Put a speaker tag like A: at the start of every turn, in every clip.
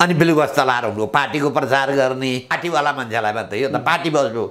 A: अनि बिलुगस चलाएर हुनु पार्टीको प्रचार गर्ने पार्टीवाला मान्छेलाई मात्रै यो त पार्टी बस्नु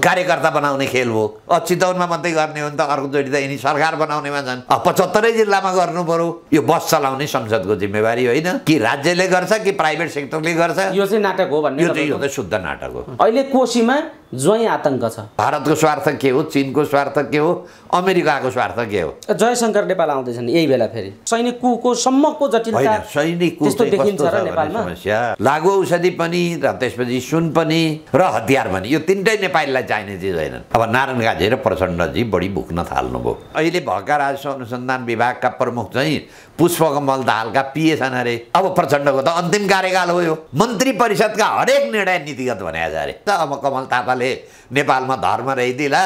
A: कार्यकर्ता बनाउने खेल हो अब चितवनमा मात्रै गर्ने हो नि त अर्कोचोटि त यिनी सरकार बनाउनेमा छन् पचहत्तरै जिल्लामा गर्नु पर्यो यो बस चलाउने संसदको जिम्मेवारी होइन कि राज्यले गर्छ कि प्राइभेट सेक्टरले गर्छ यो चाहिँ नाटक हो भन्ने यो त शुद्ध नाटक हो अहिले कोसीमा
B: ज्वै आतङ्क छ
A: भारतको स्वार्थ के हो चिनको स्वार्थ के हो अमेरिकाको स्वार्थ के हो जयशङ्कर
B: नेपाल आउँदैछन् यही बेला फेरि सैनिक कुको सम्मको जटिलता
A: सैनिक समस्या लागु औषधि पनि र त्यसपछि सुन पनि र हतियार पनि यो तिनटै नेपालीलाई चाहिने चिज होइनन् अब नारायण गाजी र प्रचण्डजी बढी भुक्न थाल्नुभयो अहिले भएका राजस्व अनुसन्धान विभागका प्रमुख चाहिँ पुष्पकमल दाहालका छन् अरे अब प्रचण्डको त अन्तिम कार्यकाल हो यो मन्त्री परिषदका हरेक निर्णय नीतिगत भनेको छ अरे त अब कमल थापाले नेपालमा धर्म रहिदिला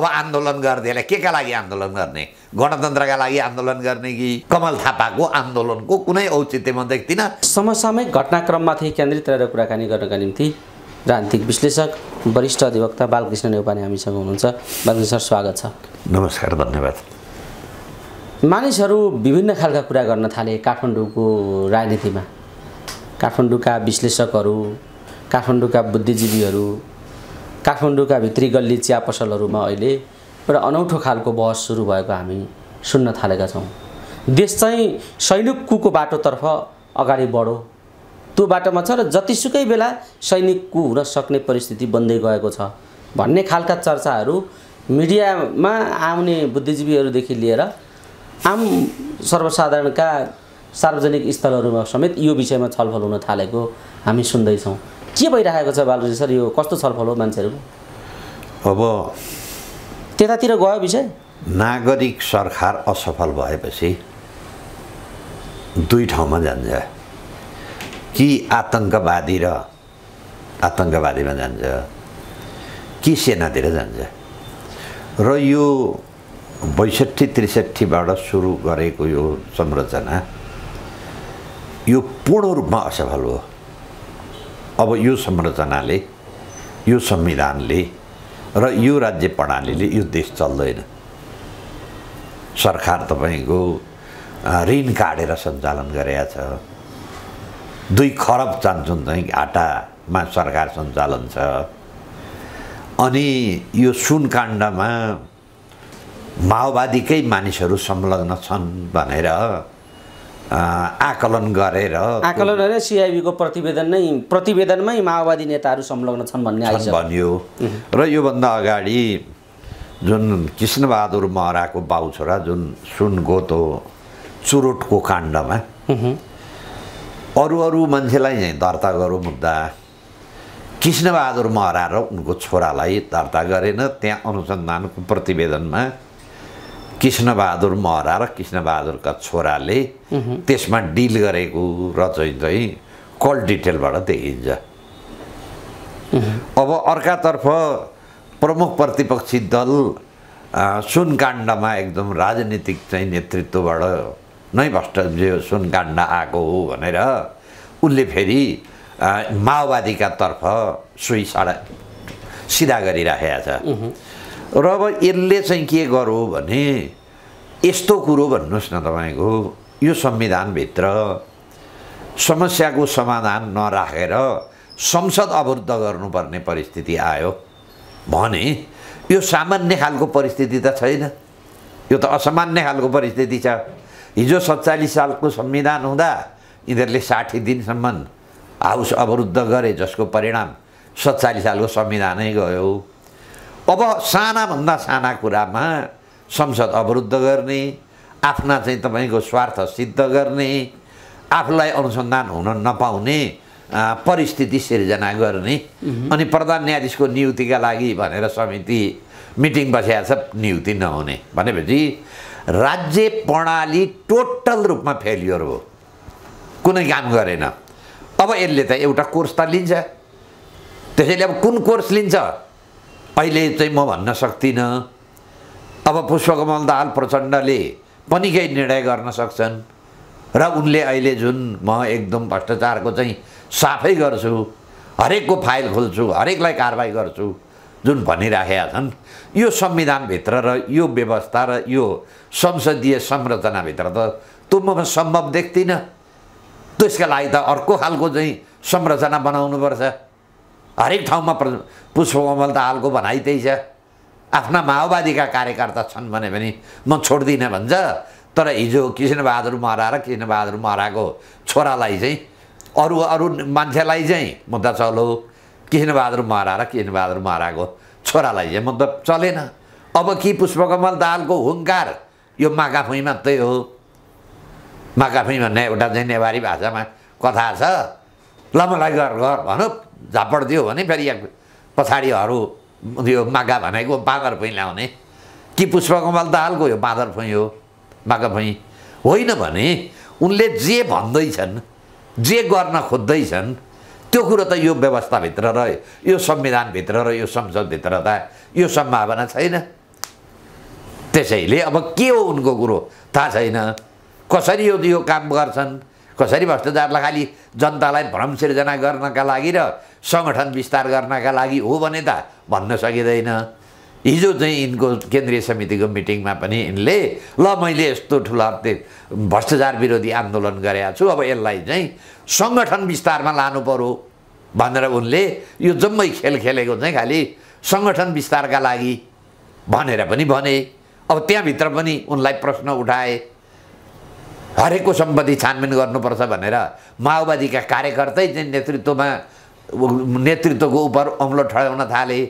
A: अब आन्दोलन गरिदिएला के का लागि आन्दोलन गर्ने गणतन्त्रका लागि आन्दोलन गर्ने कि कमल थापाको आन्दोलनको कुनै औचित्य म देख्दिनँ समसामयिक
B: घटनाक्रममाथि केन्द्रित रहेर कुराकानी गर्नका निम्ति राजनीतिक विश्लेषक वरिष्ठ अधिवक्ता बालकृष्ण नेपाली हामीसँग हुनुहुन्छ बालकृष्ण सर स्वागत छ
A: नमस्कार धन्यवाद
B: मानिसहरू विभिन्न खालका कुरा गर्न थाले काठमाडौँको राजनीतिमा काठमाडौँका विश्लेषकहरू काठमाडौँका बुद्धिजीवीहरू काठमाडौँका भित्री गल्ली चिया पसलहरूमा अहिले एउटा अनौठो खालको बहस सुरु भएको हामी सुन्न थालेका छौँ देश चाहिँ सैनिक कुको बाटोतर्फ अगाडि बढो त्यो बाटोमा छ र जतिसुकै बेला सैनिक कु हुन सक्ने परिस्थिति बन्दै गएको छ भन्ने खालका चर्चाहरू मिडियामा आउने बुद्धिजीवीहरूदेखि लिएर आम सर्वसाधारणका सार्वजनिक स्थलहरूमा समेत यो विषयमा छलफल हुन थालेको हामी सुन्दैछौँ के भइरहेको छ बालुजी सर यो कस्तो छलफल हो मान्छेहरूको अब त्यतातिर गयो विषय
A: नागरिक सरकार असफल भएपछि दुई ठाउँमा जान्छ कि आतङ्कवादी र आतङ्कवादीमा जान्छ कि सेनातिर जान्छ र यो बैसठी त्रिसठीबाट सुरु गरेको यो संरचना यो पूर्ण रूपमा असफल हो अब यो संरचनाले यो संविधानले र यो राज्य प्रणालीले यो देश चल्दैन सरकार तपाईँको ऋण काटेर सञ्चालन गरेका छ दुई खरब चान्सुन चाहिँ घाटामा सरकार सञ्चालन छ अनि यो सुनकाण्डमा माओवादीकै मानिसहरू संलग्न छन् भनेर आकलन गरेर आकलन
B: गरेर सिआइबीको प्रतिवेदन नै प्रतिवेदनमै माओवादी नेताहरू संलग्न छन् भन्ने
A: भनियो र योभन्दा अगाडि जुन कृष्णबहादुर महराको बाउ छोरा जुन सुन गोतो चुरोटको काण्डमा अरू अरू मान्छेलाई चाहिँ दर्ता गरौँ मुद्दा कृष्णबहादुर महरा र उनको छोरालाई दर्ता गरेन त्यहाँ अनुसन्धानको प्रतिवेदनमा कृष्णबहादुर महरा र कृष्णबहादुरका छोराले त्यसमा डिल गरेको र चाहिँ चाहिँ कल डिटेलबाट देखिन्छ अब अर्कातर्फ प्रमुख प्रतिपक्षी दल सुनकाण्डमा एकदम राजनीतिक चाहिँ नेतृत्वबाट नै भ्रष्टाचार सुनकाण्ड आएको हो भनेर उसले फेरि माओवादीका तर्फ सुई साडा सिधा गरिराखेका छ र अब यसले चाहिँ के गरौँ भने यस्तो कुरो भन्नुहोस् न तपाईँको यो संविधानभित्र समस्याको समाधान नराखेर संसद अवरुद्ध गर्नुपर्ने परिस्थिति आयो भने यो सामान्य खालको परिस्थिति त छैन यो त असामान्य खालको परिस्थिति छ हिजो सत्तालिस सालको संविधान हुँदा यिनीहरूले साठी दिनसम्म हाउस अवरुद्ध गरे जसको परिणाम सत्तालिस सालको संविधानै गयो अब सानाभन्दा साना कुरामा संसद अवरुद्ध गर्ने आफ्ना चाहिँ तपाईँको स्वार्थ सिद्ध गर्ने आफूलाई अनुसन्धान हुन नपाउने परिस्थिति सिर्जना गर्ने अनि प्रधान न्यायाधीशको नियुक्तिका लागि भनेर समिति मिटिङ बसिया छ नियुक्ति नहुने भनेपछि राज्य प्रणाली टोटल रूपमा फेलियर हो कुनै काम गरेन अब यसले त एउटा कोर्स त लिन्छ त्यसैले अब कुन कोर्स लिन्छ अहिले चाहिँ म भन्न सक्दिनँ अब पुष्पकमल दाल प्रचण्डले पनि केही निर्णय गर्न सक्छन् र उनले अहिले जुन म एकदम भ्रष्टाचारको चाहिँ साफै गर्छु हरेकको फाइल खोल्छु हरेकलाई कारवाही गर्छु जुन भनिराखेका छन् यो संविधानभित्र र यो व्यवस्था र यो संसदीय संरचनाभित्र त त्यो म सम्भव देख्दिनँ त्यसका लागि त अर्को खालको चाहिँ संरचना बनाउनुपर्छ हरेक ठाउँमा प्र पुष्पकमल दाहालको भनाइ त्यही छ आफ्ना माओवादीका कार्यकर्ता छन् भने पनि म छोड्दिनँ भन्छ तर हिजो कृष्णबहादुर महरा र कृष्णबहादुर महराको छोरालाई चाहिँ अरू अरू मान्छेलाई चाहिँ मुद्दा चलो कृष्णबहादुर महरा र कृष्णबहादुर महराको छोरालाई चाहिँ म त चलेन अब कि पुष्पकमल दालको हुङ्कार यो माकाफुईमा मात्रै हो माकाफुई भन्ने एउटा चाहिँ नेवारी भाषामा कथा छ लमलाई मलाई घर भनौँ झापड दियो भने फेरि पछाडिहरू यो माघा भनेको बाँदर फुइँ ल्याउने कि पुष्पकमल दालको यो बाँदर फुइँ हो माघा फुइँ होइन भने उनले जे भन्दैछन् जे गर्न खोज्दैछन् त्यो कुरो त यो व्यवस्थाभित्र रह्यो यो संविधानभित्र र यो संसदभित्र त यो सम्भावना छैन त्यसैले अब के हो उनको कुरो थाहा छैन कसरी यो यो काम गर्छन् कसरी भ्रष्टाचारलाई खालि जनतालाई भ्रम सिर्जना गर्नका लागि र सङ्गठन विस्तार गर्नका लागि हो भने त भन्न सकिँदैन हिजो चाहिँ यिनको केन्द्रीय समितिको मिटिङमा पनि यिनले ल मैले यस्तो ठुला भ्रष्टाचार विरोधी आन्दोलन गरेका छु अब यसलाई चाहिँ सङ्गठन विस्तारमा लानु पऱ्यो भनेर उनले यो जम्मै खेल खेलेको चाहिँ खालि सङ्गठन विस्तारका लागि भनेर पनि भने अब त्यहाँभित्र पनि उनलाई प्रश्न उठाए हरेकको सम्पत्ति छानबिन गर्नुपर्छ भनेर माओवादीका कार्यकर्तै चाहिँ नेतृत्वमा नेतृत्वको उपर औँलो ठडाउन थाले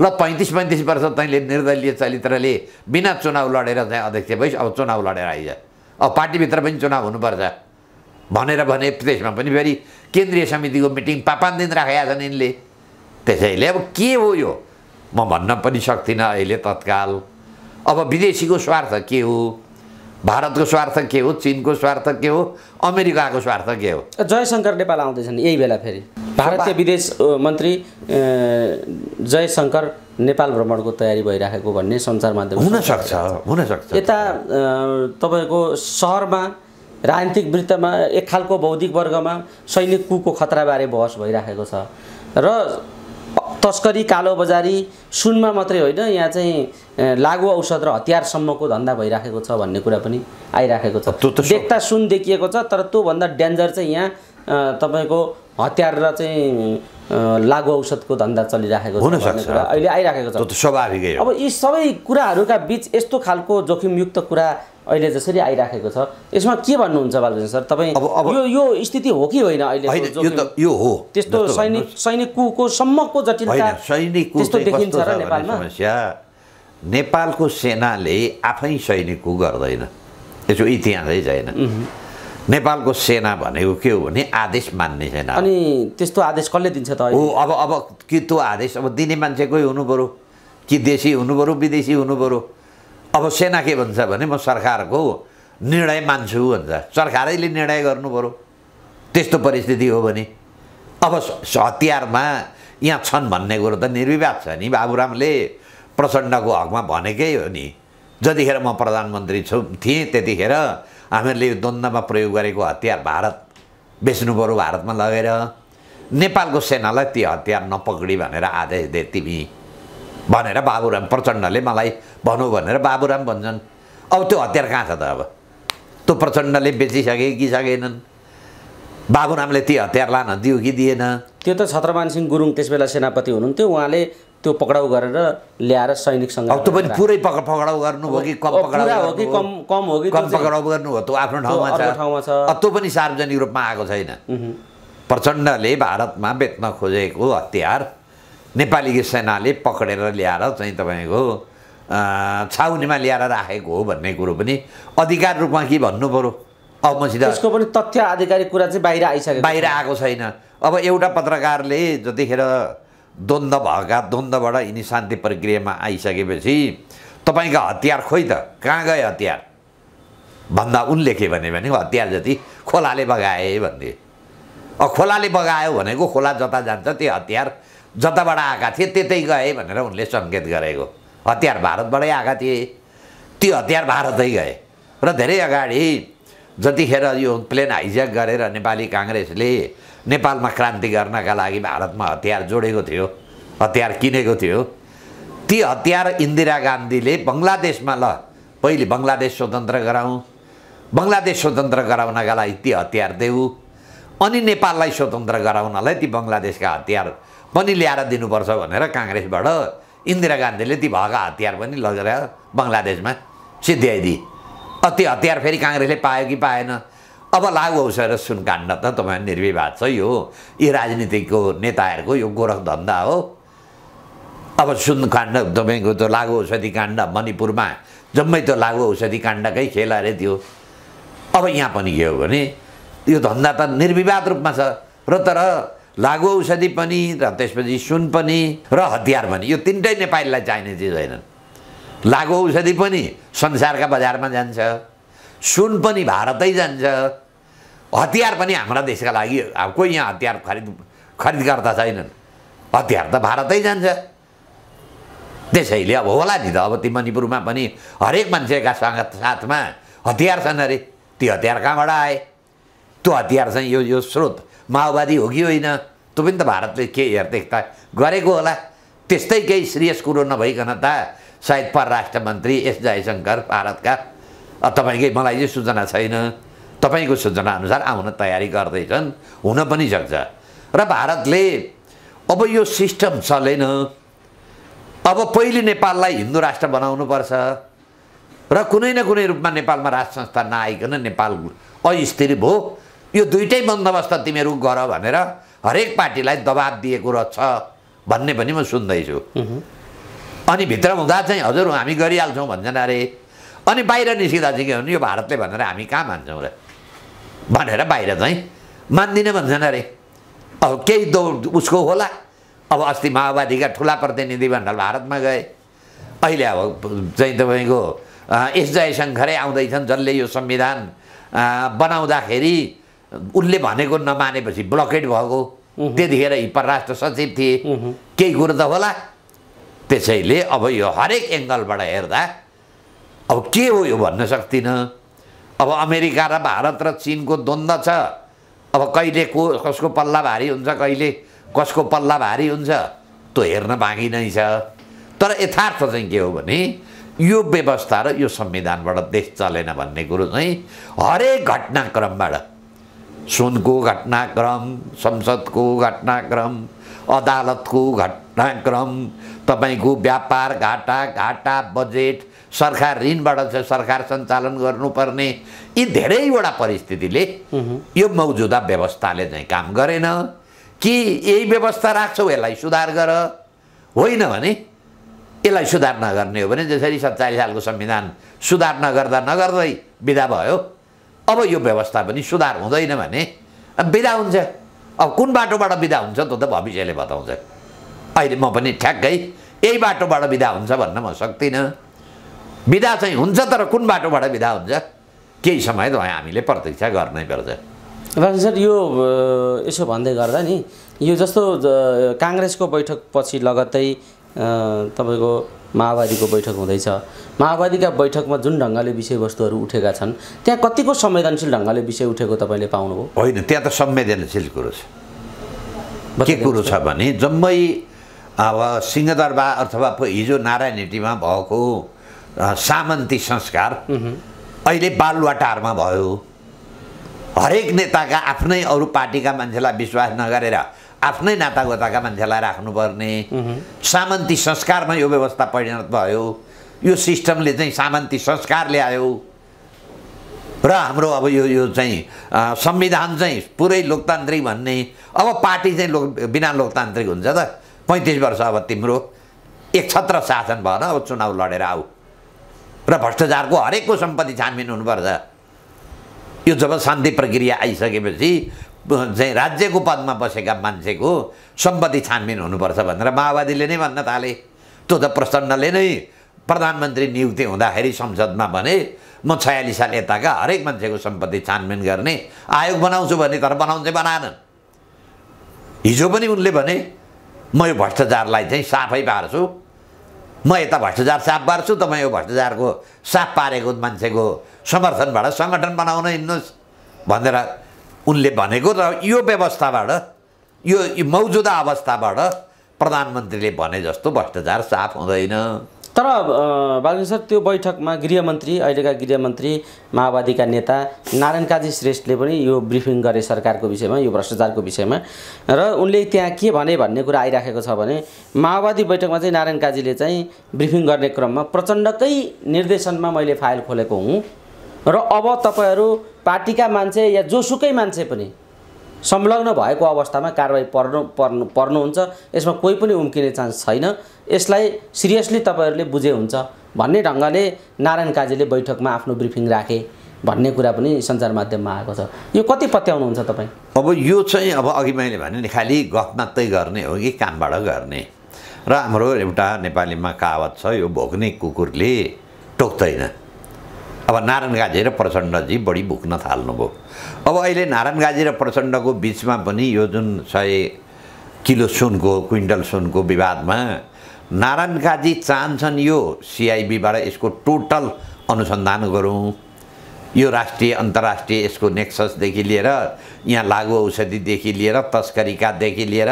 A: र पैँतिस पैँतिस वर्ष तैँले निर्दलीय चरित्रले बिना चुनाव लडेर चाहिँ अध्यक्ष भइस अब चुनाव लडेर आइज अब पार्टीभित्र पनि चुनाव हुनुपर्छ भनेर भने त्यसमा पनि फेरि केन्द्रीय समितिको मिटिङ पाँच दिन राखेका छन् यिनले त्यसैले अब के हो यो म भन्न पनि सक्दिनँ अहिले तत्काल अब विदेशीको स्वार्थ के हो भारतको स्वार्थ के हो चिनको स्वार्थ के हो अमेरिकाको स्वार्थ के हो जयशङ्कर नेपाल आउँदैछन्
B: यही बेला फेरि भारतीय विदेश मन्त्री जयशङ्कर नेपाल भ्रमणको तयारी भइराखेको भन्ने सञ्चार माध्यम हुनसक्छ हुनसक्छ यता तपाईँको सहरमा राजनीतिक वृत्तमा एक खालको बौद्धिक वर्गमा सैनिक कुको खतराबारे बहस भइराखेको छ र तस्करी कालो बजारी सुनमा मात्रै होइन यहाँ चाहिँ लागु औषध र हतियारसम्मको धन्दा भइराखेको छ भन्ने कुरा पनि आइराखेको छ देख्दा सुन देखिएको छ तर त्योभन्दा डेन्जर चाहिँ यहाँ तपाईँको हतियार र चाहिँ लागु औषधको धन्दा चलिराखेको छ अहिले आइराखेको छ
A: स्वाभाविकै अब
B: यी सबै कुराहरूका बिच यस्तो खालको जोखिमयुक्त कुरा अहिले जसरी आइराखेको छ यसमा के भन्नुहुन्छ बालकृष्ण सर तपाईँ अब यो यो स्थिति हो कि होइन अहिले यो
A: त यो हो त्यस्तो सैनिक
B: सैनिक कुको सम्मको जटिलता
A: सैनिक देखिन्छ र नेपालमा समस्या नेपालको सेनाले आफै सैनिक कु गर्दैन यसो इतिहासै छैन नेपालको सेना भनेको के हो भने आदेश मान्ने सेना अनि त्यस्तो आदेश कसले दिन्छ त हो अब अब के त्यो आदेश अब दिने मान्छेकै हुनु पऱ्यो कि देशी हुनु पऱ्यो विदेशी हुनु पऱ्यो अब सेना के भन्छ भने म सरकारको निर्णय मान्छु भन्छ सरकारैले निर्णय गर्नु पऱ्यो त्यस्तो परिस्थिति हो भने अब हतियारमा यहाँ छन् भन्ने कुरो त निर्विवाद छ नि बाबुरामले प्रचण्डको हकमा भनेकै हो नि जतिखेर म प्रधानमन्त्री छु थिएँ त्यतिखेर हामीहरूले यो द्वन्द्वमा प्रयोग गरेको हतियार भारत बेच्नु पऱ्यो भारतमा लगेर नेपालको सेनालाई ती हतियार नपक्री भनेर आदेश दे तिमी भनेर बाबुराम प्रचण्डले मलाई भनौ भनेर बाबुराम भन्छन् अब त्यो हतियार कहाँ छ त अब त्यो प्रचण्डले बेचिसके कि सकेनन् बाबुरामले ती हतियार लान
B: दियो कि दिएन त्यो त छत्रमान सिंह गुरुङ त्यस बेला सेनापति हुनुहुन्थ्यो उहाँले त्यो पक्राउ गरेर
A: ल्याएर सैनिकसँग अब पनि पुरै पक पक्राउ गर्नुभयो कि कम पक्राउ हो कि कम कम हो कि कम पक्राउ गर्नुभयो त आफ्नो ठाउँमा छ ठाउँमा त्यो पनि सार्वजनिक रूपमा आएको छैन प्रचण्डले भारतमा बेच्न खोजेको हतियार नेपाली सेनाले पक्रेर ल्याएर चाहिँ तपाईँको छाउनीमा ल्याएर राखेको हो भन्ने कुरो पनि अधिकार रूपमा के भन्नु पऱ्यो अब मसित त्यसको पनि तथ्य आधिकारिक कुरा चाहिँ बाहिर आइसक्यो बाहिर आएको छैन अब एउटा पत्रकारले जतिखेर द्वन्द्व भएका द्वन्द्वबाट यिनी शान्ति प्रक्रियामा आइसकेपछि तपाईँका हतियार खोइ त कहाँ गए हतियार भन्दा उनले के भने हतियार जति खोलाले बगाए भन्थे अब खोलाले बगायो भनेको खोला जता जान्छ त्यो हतियार जताबाट आएका थिए त्यतै गए भनेर उनले सङ्केत गरेको हतियार भारतबाटै आएका थिए ती हतियार भारतै गए र धेरै अगाडि जतिखेर यो प्लेन हाइज्याक गरेर नेपाली काङ्ग्रेसले नेपालमा क्रान्ति गर्नका लागि भारतमा हतियार जोडेको थियो हतियार किनेको थियो ती हतियार इन्दिरा गान्धीले बङ्गलादेशमा ल पहिले बङ्गलादेश स्वतन्त्र गराउँ बङ्गलादेश स्वतन्त्र गराउनका लागि ती हतियार देऊ अनि नेपाललाई स्वतन्त्र गराउनलाई ती बङ्गलादेशका हतियार पनि ल्याएर दिनुपर्छ भनेर काङ्ग्रेसबाट इन्दिरा गान्धीले ती भएका हतियार पनि लगेर बङ्गलादेशमा सिद्ध्याइदिए अति हतियार फेरि काङ्ग्रेसले पायो कि पाएन अब लागु औषध र सुनकाण्ड त तपाईँ निर्विवाद छ यो यी राजनीतिको नेताहरूको यो गोरख धन्दा हो अब सुनकाण्ड तपाईँको त्यो लागु औषधि काण्ड मणिपुरमा जम्मै त्यो लागु औषधि काण्डकै खेल अरे थियो अब यहाँ पनि के हो भने यो धन्दा त निर्विवाद रूपमा छ र तर लागु औषधि पनि र त्यसपछि सुन पनि र हतियार पनि यो तिनटै नेपालीलाई चाहिने चिज होइनन् लागु औषधि पनि संसारका बजारमा जान्छ सुन पनि भारतै जान्छ हतियार पनि हाम्रा देशका लागि अब कोही यहाँ हतियार खरिद खरिदकर्ता छैनन् हतियार त भारतै जान्छ त्यसैले अब होला नि त अब ती मणिपुरमा पनि हरेक मान्छेका सँग साथमा हतियार छन् अरे ती हतियार कहाँबाट आए त्यो हतियार चाहिँ यो यो स्रोत माओवादी हो कि होइन त्यो पनि त भारतले के त गरेको होला त्यस्तै केही सिरियस कुरो नभइकन त सायद परराष्ट्र मन्त्री एस जयशङ्कर भारतका तपाईँकै मलाई चाहिँ सूचना छैन तपाईँको सूचनाअनुसार आउन तयारी गर्दैछन् हुन पनि सक्छ र भारतले अब यो सिस्टम चलेन अब पहिले नेपाललाई हिन्दू राष्ट्र बनाउनुपर्छ र कुनै न कुनै रूपमा नेपालमा राज संस्था नआइकन नेपाल अस्थिर भयो यो दुइटै बन्दोबस्त तिमीहरू गर भनेर हरेक पार्टीलाई दबाब दिएको रहेछ भन्ने पनि म सुन्दैछु अनि भित्र हुँदा चाहिँ हजुर हामी गरिहाल्छौँ भन्छन् अरे अनि बाहिर निस्किँदा चाहिँ के भन्नु यो भारतले भनेर हामी कहाँ मान्छौँ र भनेर बाहिर चाहिँ मान्दिनँ भन्छन् अरे अब केही दौड उसको होला अब अस्ति माओवादीका ठुला प्रतिनिधि भनेर भारतमा गए अहिले अब चाहिँ तपाईँको एस जयशङ्करै आउँदैछन् जसले यो संविधान बनाउँदाखेरि उसले भनेको नमानेपछि ब्लकेट भएको त्यतिखेर परराष्ट्र सचिव थिए केही कुरो त होला त्यसैले अब यो हरेक एङ्गलबाट हेर्दा अब के हो यो भन्न सक्दिनँ अब अमेरिका र भारत र चिनको द्वन्द्व छ अब कहिले को कसको पल्ला भारी हुन्छ कहिले कसको पल्ला भारी हुन्छ त्यो हेर्न बाँकी नै छ तर यथार्थ चाहिँ के हो भने यो व्यवस्था र यो संविधानबाट देश चलेन भन्ने कुरो चाहिँ हरेक घटनाक्रमबाट सुनको घटनाक्रम संसदको घटनाक्रम अदालतको घटनाक्रम तपाईँको व्यापार घाटा घाटा बजेट सरकार ऋणबाट चाहिँ सरकार सञ्चालन गर्नुपर्ने यी धेरैवटा परिस्थितिले यो मौजुदा व्यवस्थाले चाहिँ काम गरेन कि यही व्यवस्था राख्छौ यसलाई सुधार गर होइन भने यसलाई सुधार नगर्ने हो भने जसरी सत्तालिस सालको संविधान सुधार नगर्दा नगर्दै विदा भयो अब यो व्यवस्था पनि सुधार हुँदैन भने विदा हुन्छ अब कुन बाटोबाट बिदा हुन्छ त्यो त भविष्यले बताउँछ अहिले म पनि ठ्याक्कै यही बाटोबाट बिदा हुन्छ भन्न म सक्दिनँ बिदा चाहिँ हुन्छ तर कुन बाटोबाट बिदा हुन्छ केही समय त हामीले प्रतीक्षा गर्नै पर्छ
B: सर यो यसो भन्दै गर्दा नि यो जस्तो काङ्ग्रेसको बैठकपछि लगत्तै तपाईँको माओवादीको बैठक हुँदैछ माओवादीका बैठकमा जुन ढङ्गले विषयवस्तुहरू उठेका छन्
A: त्यहाँ कतिको संवेदनशील ढङ्गले विषय उठेको तपाईँले पाउनुभयो होइन त्यहाँ त संवेदनशील कुरो छ के कुरो छ भने जम्मै अब सिंहदरबार अथवा हिजो नारायण हेटीमा भएको सामन्ती संस्कार अहिले बालुवाटारमा भयो हरेक नेताका आफ्नै अरू पार्टीका मान्छेलाई विश्वास नगरेर आफ्नै नातागोताका मान्छेलाई राख्नुपर्ने सामन्ती संस्कारमा यो व्यवस्था परिणत भयो यो सिस्टमले चाहिँ सामन्ती संस्कार ल्यायो र हाम्रो अब यो यो चाहिँ संविधान चाहिँ पुरै लोकतान्त्रिक भन्ने अब पार्टी चाहिँ लोक बिना लोकतान्त्रिक हुन्छ त पैँतिस वर्ष अब तिम्रो एक छत्र शासन भएर अब चुनाव लडेर आऊ र भ्रष्टाचारको हरेकको सम्पत्ति छानबिन हुनुपर्छ यो जब शान्ति प्रक्रिया आइसकेपछि चाहिँ राज्यको पदमा बसेका मान्छेको सम्पत्ति छानबिन हुनुपर्छ भनेर माओवादीले नै भन्न थाले त्यो त प्रचण्डले नै प्रधानमन्त्री नियुक्ति हुँदाखेरि संसदमा भने म छयालिस साल यताका हरेक मान्छेको सम्पत्ति छानबिन गर्ने आयोग बनाउँछु भने तर बनाउनु चाहिँ बनाएनन् हिजो पनि उनले भने म यो भ्रष्टाचारलाई चाहिँ साफै पार्छु म यता भ्रष्टाचार साफ पार्छु त म यो भ्रष्टाचारको साफ पारेको मान्छेको समर्थनबाट सङ्गठन बनाउन हिँड्नुहोस् भनेर उनले भनेको र यो व्यवस्थाबाट यो मौजुदा अवस्थाबाट प्रधानमन्त्रीले भने जस्तो भ्रष्टाचार साफ हुँदैन
B: तर बालकृष्ण सर त्यो बैठकमा गृहमन्त्री अहिलेका गृहमन्त्री माओवादीका नेता नारायण काजी श्रेष्ठले पनि यो ब्रिफिङ गरे सरकारको विषयमा यो भ्रष्टाचारको विषयमा र उनले त्यहाँ के भने भन्ने कुरा आइराखेको छ भने माओवादी बैठकमा चाहिँ नारायण काजीले चाहिँ ब्रिफिङ गर्ने क्रममा प्रचण्डकै निर्देशनमा मैले फाइल खोलेको हुँ र अब तपाईँहरू पार्टीका मान्छे या जोसुकै मान्छे पनि संलग्न भएको अवस्थामा कारवाही पर्नु पर्नु पर्नुहुन्छ यसमा कोही पनि उम्किने चान्स छैन यसलाई सिरियसली तपाईँहरूले बुझे हुन्छ भन्ने ढङ्गले नारायण काजीले बैठकमा आफ्नो ब्रिफिङ राखे भन्ने कुरा पनि सञ्चार माध्यममा आएको छ यो कति पत्याउनुहुन्छ तपाईँ
A: अब यो चाहिँ अब अघि मैले भने नि खालि गफ मात्रै गर्ने हो कि कामबाट गर्ने र हाम्रो एउटा नेपालीमा कहावत छ यो भोग्ने कुकुरले टोक्दैन अब नारायण गाजी र प्रचण्डजी बढी भुक्न थाल्नुभयो अब अहिले नारायण गाजी र प्रचण्डको बिचमा पनि यो जुन सय किलो सुनको क्विन्टल सुनको विवादमा नारायण गाजी चाहन्छन् यो सिआइबीबाट यसको टोटल अनुसन्धान गरौँ यो राष्ट्रिय अन्तर्राष्ट्रिय यसको नेक्ससदेखि लिएर यहाँ लागु औषधिदेखि लिएर तस्करीकादेखि लिएर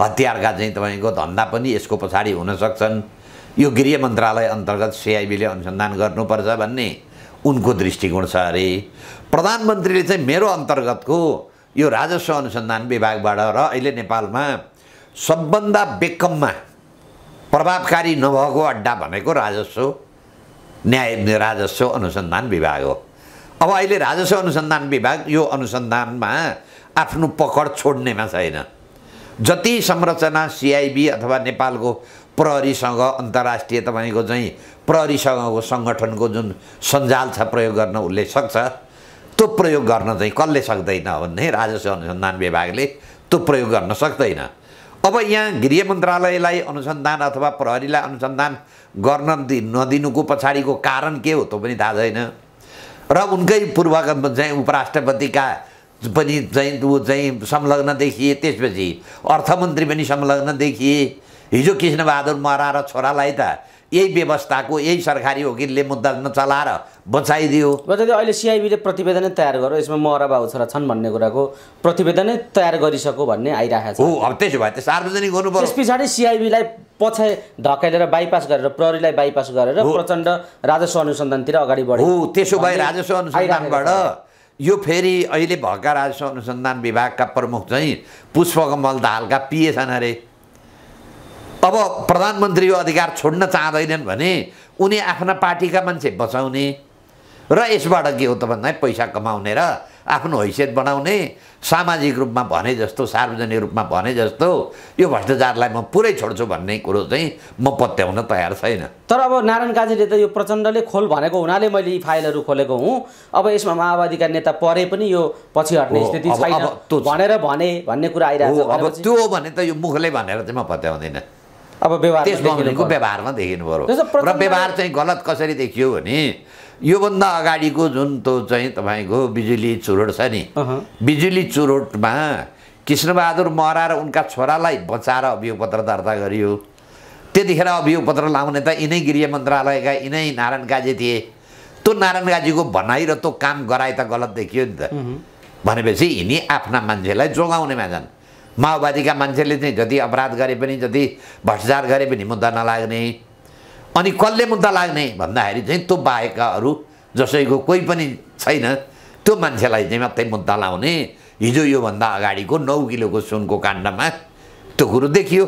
A: हतियारका चाहिँ तपाईँको धन्दा पनि यसको पछाडि हुन सक्छन् यो गृह मन्त्रालय अन्तर्गत सिआइबीले अनुसन्धान गर्नुपर्छ भन्ने उनको दृष्टिकोण छ अरे प्रधानमन्त्रीले चाहिँ मेरो अन्तर्गतको यो राजस्व अनुसन्धान विभागबाट र अहिले नेपालमा सबभन्दा बेकममा प्रभावकारी नभएको अड्डा भनेको राजस्व न्याय राजस्व अनुसन्धान विभाग हो अब अहिले राजस्व अनुसन्धान विभाग यो अनुसन्धानमा आफ्नो पकड छोड्नेमा छैन जति संरचना सिआइबी अथवा नेपालको प्रहरीसँग अन्तर्राष्ट्रिय तपाईँको चाहिँ प्रहरीसँगको सङ्गठनको जुन सञ्जाल छ प्रयोग गर्न उसले सक्छ त्यो प्रयोग गर्न चाहिँ कसले सक्दैन भन्ने राजस्व अनुसन्धान विभागले त्यो प्रयोग गर्न सक्दैन अब यहाँ गृह मन्त्रालयलाई अनुसन्धान अथवा प्रहरीलाई अनुसन्धान गर्न दि नदिनुको पछाडिको कारण के हो त्यो पनि थाहा छैन र उनकै पूर्वागत चाहिँ उपराष्ट्रपतिका पनि चाहिँ ऊ चाहिँ संलग्न देखिए त्यसपछि अर्थमन्त्री पनि संलग्न देखिए हिजो कृष्णबहादुर मरा र छोरालाई त यही व्यवस्थाको यही सरकारी वकिलले मुद्दा नचलाएर बचाइदियो बचाइदियो अहिले सिआइबीले
B: प्रतिवेदनै तयार गर्यो यसमा मरा बाबु छोरा छन् भन्ने कुराको प्रतिवेदनै तयार गरिसक्यो भन्ने आइरहेको छ हो अब त्यसो भए त सार्वजनिक गर्नु पर्छ त्यस पछाडि सिआइबीलाई पछाडि ढकाइलेर बाइपास गरेर प्रहरीलाई बाइपास गरेर प्रचण्ड राजस्व अनुसन्धानतिर अगाडि बढ्यो त्यसो भए राजस्व अनुसन्धानबाट
A: यो फेरि अहिले भएका राजस्व अनुसन्धान विभागका प्रमुख चाहिँ पुष्पकमल दाहालका पिए छन् अरे अब प्रधानमन्त्री यो अधिकार छोड्न चाहँदैनन् भने उनी आफ्ना पार्टीका मान्छे बचाउने र यसबाट के हो त भन्दा पैसा कमाउने र आफ्नो हैसियत बनाउने सामाजिक रूपमा भने जस्तो सार्वजनिक रूपमा भने जस्तो यो भ्रष्टाचारलाई म पुरै छोड्छु भन्ने कुरो चाहिँ म पत्याउन तयार छैन
B: तर अब नारायण काजीले त यो प्रचण्डले खोल भनेको हुनाले मैले यी फाइलहरू खोलेको हुँ अब यसमा माओवादीका नेता परे पनि यो पछि हट्ने स्थिति छैन भनेर भने भन्ने कुरा आइरहेको अब
A: त्यो भने त यो मुखले भनेर चाहिँ म पत्याउँदिनँ अब व्यवहार त्यसको व्यवहारमा देखिनु पऱ्यो र व्यवहार चाहिँ गलत कसरी देखियो भने योभन्दा अगाडिको जुन त्यो चाहिँ तपाईँको बिजुली चुरोट छ नि बिजुली चुरोटमा कृष्णबहादुर महरा र उनका छोरालाई बचाएर अभियोगपत्र दर्ता गरियो त्यतिखेर अभियोग पत्र लाउने त यिनै गृह मन्त्रालयका यिनै नारायण काजी थिए त्यो नारायण काजीको भनाइ र त्यो काम गराए त गलत देखियो नि
B: त
A: भनेपछि यिनी आफ्ना मान्छेलाई जोगाउनेमा छन् माओवादीका मान्छेले चाहिँ जति अपराध गरे पनि जति भ्रष्टाचार गरे पनि मुद्दा नलाग्ने अनि कसले मुद्दा लाग्ने भन्दाखेरि चाहिँ त्यो बाहेकहरू जसैको कोही पनि छैन त्यो मान्छेलाई चाहिँ मात्रै मुद्दा लाउने हिजो योभन्दा अगाडिको नौ किलोको सुनको काण्डमा त्यो कुरो देखियो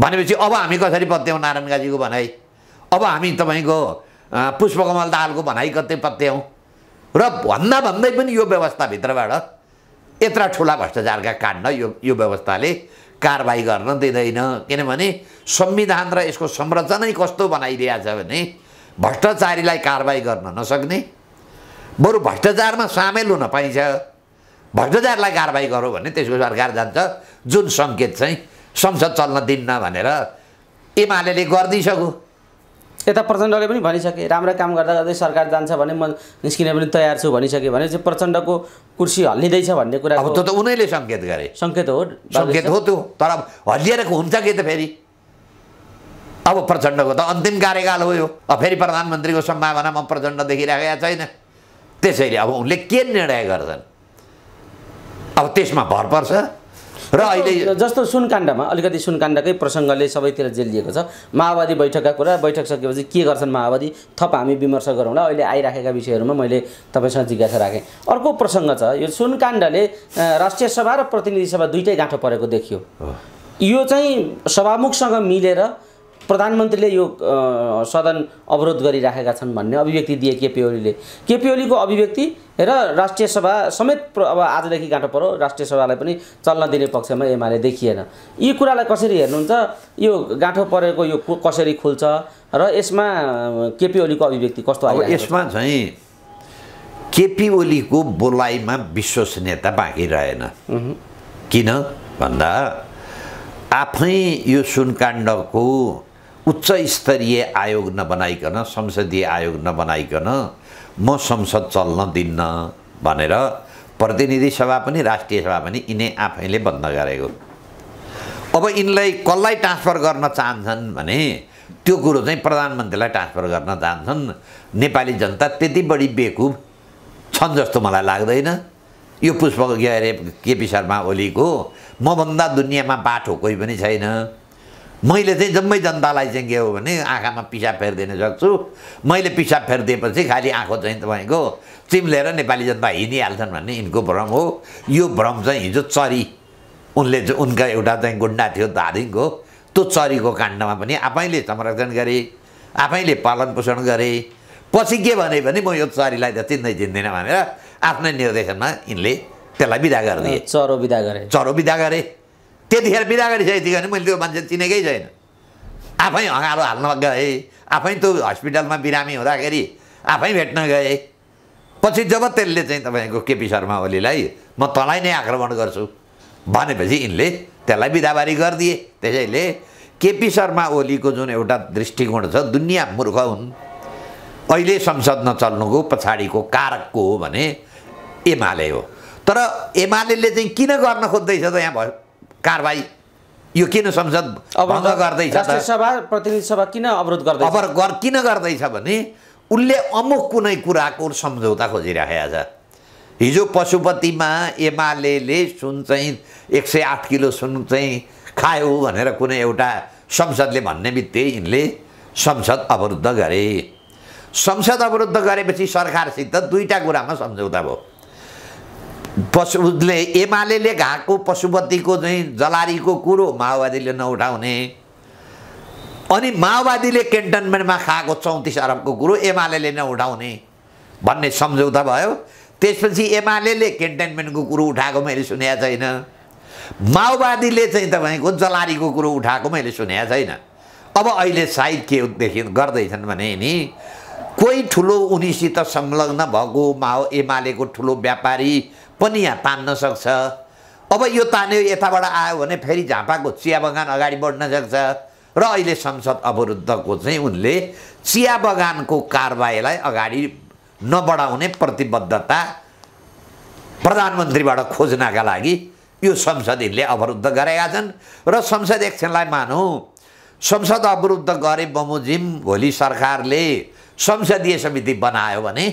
A: भनेपछि अब हामी कसरी पत्याउँ नारायण गाजीको भनाइ अब हामी तपाईँको पुष्पकमल दालको भनाइ कतै पत्याउँ र भन्दा भन्दै पनि यो व्यवस्थाभित्रबाट यत्र ठुला भ्रष्टाचारका काण्ड यो यो व्यवस्थाले कारवाही गर्न दिँदैन किनभने संविधान र यसको संरचनै कस्तो छ भने भ्रष्टाचारीलाई कारवाही गर्न नसक्ने बरु भ्रष्टाचारमा सामेल हुन पाइन्छ भ्रष्टाचारलाई कारवाही गरौँ भने त्यसको सरकार जान्छ जुन सङ्केत चाहिँ संसद चल्न दिन्न भनेर एमाले गरिदिइसक्यो
B: यता प्रचण्डले पनि भनिसके राम्रो काम गर्दा गर्दै सरकार जान्छ भने म निस्किने पनि तयार छु भनिसकेँ भने चाहिँ प्रचण्डको कुर्सी हल्लिँदैछ भन्ने कुरा अब त्यो त उनैले सङ्केत गरे सङ्केत हो सङ्केत हो
A: त्यो तर अब हल्लिएर हुन्छ कि त फेरि अब प्रचण्डको त अन्तिम कार्यकाल हो यो अब फेरि प्रधानमन्त्रीको सम्भावनामा प्रचण्ड देखिरहेको छैन त्यसैले अब उनले के निर्णय गर्छन् अब त्यसमा भर पर्छ र अहिले
B: जस्तो सुनकाण्डमा अलिकति सुनकाण्डकै प्रसङ्गले सबैतिर जेलिएको छ माओवादी बैठकका कुरा बैठक सकेपछि के गर्छन् माओवादी थप हामी विमर्श गरौँला अहिले आइराखेका विषयहरूमा मैले तपाईँसँग जिज्ञासा राखेँ अर्को प्रसङ्ग छ यो सुनकाण्डले राष्ट्रिय सभा र प्रतिनिधि सभा दुइटै गाँठो परेको देखियो यो चाहिँ सभामुखसँग मिलेर प्रधानमन्त्रीले यो सदन अवरोध गरिराखेका छन् भन्ने अभिव्यक्ति दिए केपी ओलीले केपी ओलीको अभिव्यक्ति र राष्ट्रिय सभा समेत अब आजदेखि गाँठो परो राष्ट्रिय सभालाई पनि चल्न दिने पक्षमा एमाले देखिएन यी कुरालाई कसरी हेर्नुहुन्छ यो गाँठो परेको यो कसरी खुल्छ र यसमा केपी ओलीको अभिव्यक्ति कस्तो आयो यसमा
A: चाहिँ केपी ओलीको बोलाइमा विश्वसनीयता बाँकी रहेन किन भन्दा आफै यो सुनकाण्डको उच्च स्तरीय आयोग नबनाइकन संसदीय आयोग नबनाइकन म संसद चल्न दिन्न भनेर प्रतिनिधि सभा पनि राष्ट्रिय सभा पनि यिनै आफैले बन्द गरेको अब यिनलाई कसलाई ट्रान्सफर गर्न चाहन्छन् भने त्यो कुरो चाहिँ प्रधानमन्त्रीलाई ट्रान्सफर गर्न चाहन्छन् नेपाली जनता त्यति बढी बेकुब छन् जस्तो मलाई लाग्दैन यो पुष्प के अरे केपी शर्मा ओलीको मभन्दा दुनियाँमा बाठो कोही पनि छैन मैले चाहिँ जम्मै जनतालाई चाहिँ के हो भने आँखामा पिसाब फेरिदिन सक्छु मैले पिसाब फेरिदिएपछि खालि आँखो चाहिँ तपाईँको चिम्लेर नेपाली जनता हिँडिहाल्छन् भन्ने यिनको भ्रम हो यो भ्रम चाहिँ हिजो चरी उनले उनका एउटा चाहिँ गुन्डा थियो धादिङको त्यो चरीको काण्डमा पनि आफैले संरक्षण गरे आफैले पालन पोषण गरे पछि के भने पनि म यो चरीलाई त चिन्दै चिन्दिनँ भनेर आफ्नै निर्देशनमा यिनले त्यसलाई विदा गरिदिए चरो विदा गरे चरो विदा गरे त्यतिखेर बिदा गरिसकेको थियो भने मैले त्यो मान्छे चिनेकै छैन आफै हँगालो हाल्न गएँ आफै त्यो हस्पिटलमा बिरामी हुँदाखेरि आफै भेट्न गएँ पछि जब त्यसले चाहिँ तपाईँको केपी शर्मा ओलीलाई म तँलाई नै आक्रमण गर्छु भनेपछि यिनले त्यसलाई बिदाबारी गरिदिए त्यसैले केपी शर्मा ओलीको जुन एउटा दृष्टिकोण छ दुनियाँ मूर्ख हुन् अहिले संसद नचल्नुको पछाडिको कारकको हो भने एमाले हो तर एमाले चाहिँ किन गर्न खोज्दैछ त यहाँ भयो कारवाही यो किन संसद भङ्ग गर्दैछ सभा प्रतिनिधि सभा किन अवरोध गर्दै अवर गर किन गर्दैछ भने उसले अमुक कुनै कुराको सम्झौता खोजिराखेको छ हिजो पशुपतिमा एमाले सुन चाहिँ एक सय आठ किलो सुन चाहिँ खायो भनेर कुनै एउटा संसदले भन्ने बित्तिकै यिनले संसद अवरुद्ध गरे संसद अवरुद्ध गरेपछि सरकारसित दुईवटा कुरामा सम्झौता भयो पशु उसले एमाले घाएको पशुपतिको चाहिँ जलारीको कुरो माओवादीले नउठाउने अनि माओवादीले क्यान्टनमेन्टमा खाएको चौतिस अरबको कुरो एमाले नउठाउने भन्ने सम्झौता भयो त्यसपछि एमाले क्यान्टनमेन्टको कुरो उठाएको मैले सुनेको छैन माओवादीले चाहिँ तपाईँको जलारीको कुरो उठाएको मैले सुनेको छैन अब अहिले सायद के देखि गर्दैछन् भने नि कोही ठुलो उनीसित संलग्न भएको माओ एमालेको ठुलो व्यापारी पनि यहाँ तान्न सक्छ अब यो तान्यो यताबाट आयो भने फेरि झापाको चिया बगान अगाडि बढ्न सक्छ र अहिले संसद अवरुद्धको चाहिँ उनले चिया बगानको कारबाहीलाई अगाडि नबढाउने प्रतिबद्धता प्रधानमन्त्रीबाट खोज्नका लागि यो संसदहरूले अवरुद्ध गरेका छन् र संसद एकछिनलाई मानौँ संसद अवरुद्ध गरे बमोजिम भोलि सरकारले संसदीय समिति बनायो भने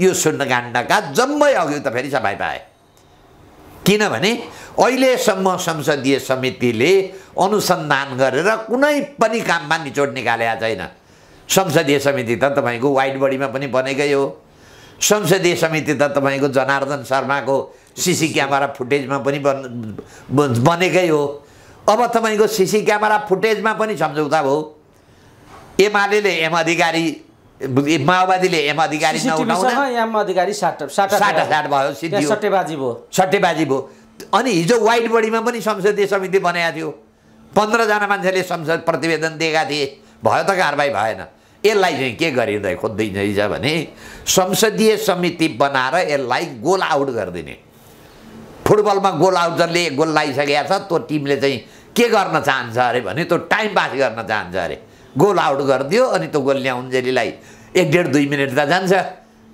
A: यो सुन्नकाण्डका जम्मै अघि त फेरि सफाइ पाए किनभने अहिलेसम्म संसदीय समितिले अनुसन्धान गरेर कुनै पनि काममा निचोड निकालेका छैन संसदीय समिति त तपाईँको वाइट बडीमा पनि बनेकै हो संसदीय समिति त तपाईँको जनार्दन शर्माको सिसी क्यामेरा फुटेजमा पनि बन बनेकै हो अब तपाईँको सिसी क्यामेरा फुटेजमा पनि सम्झौता भयो एमाले एम अधिकारी माओवादीले एम अधिकारी
B: सट्टेबाजी
A: भयो सट्टेबाजी भयो अनि हिजो वाइट बडीमा पनि संसदीय समिति बनाएको थियो पन्ध्रजना मान्छेले संसद प्रतिवेदन दिएका थिए भयो त कारवाही भएन यसलाई चाहिँ के गरिँदै खोज्दैछ भने संसदीय समिति बनाएर यसलाई गोल आउट गरिदिने फुटबलमा गोल आउट जसले गोल लगाइसकेका छ त्यो टिमले चाहिँ के गर्न चाहन्छ अरे भने त्यो टाइम पास गर्न चाहन्छ अरे गोल आउट गरिदियो अनि त्यो गोल ल्याउन्जेलीलाई एक डेढ दुई मिनट त जान्छ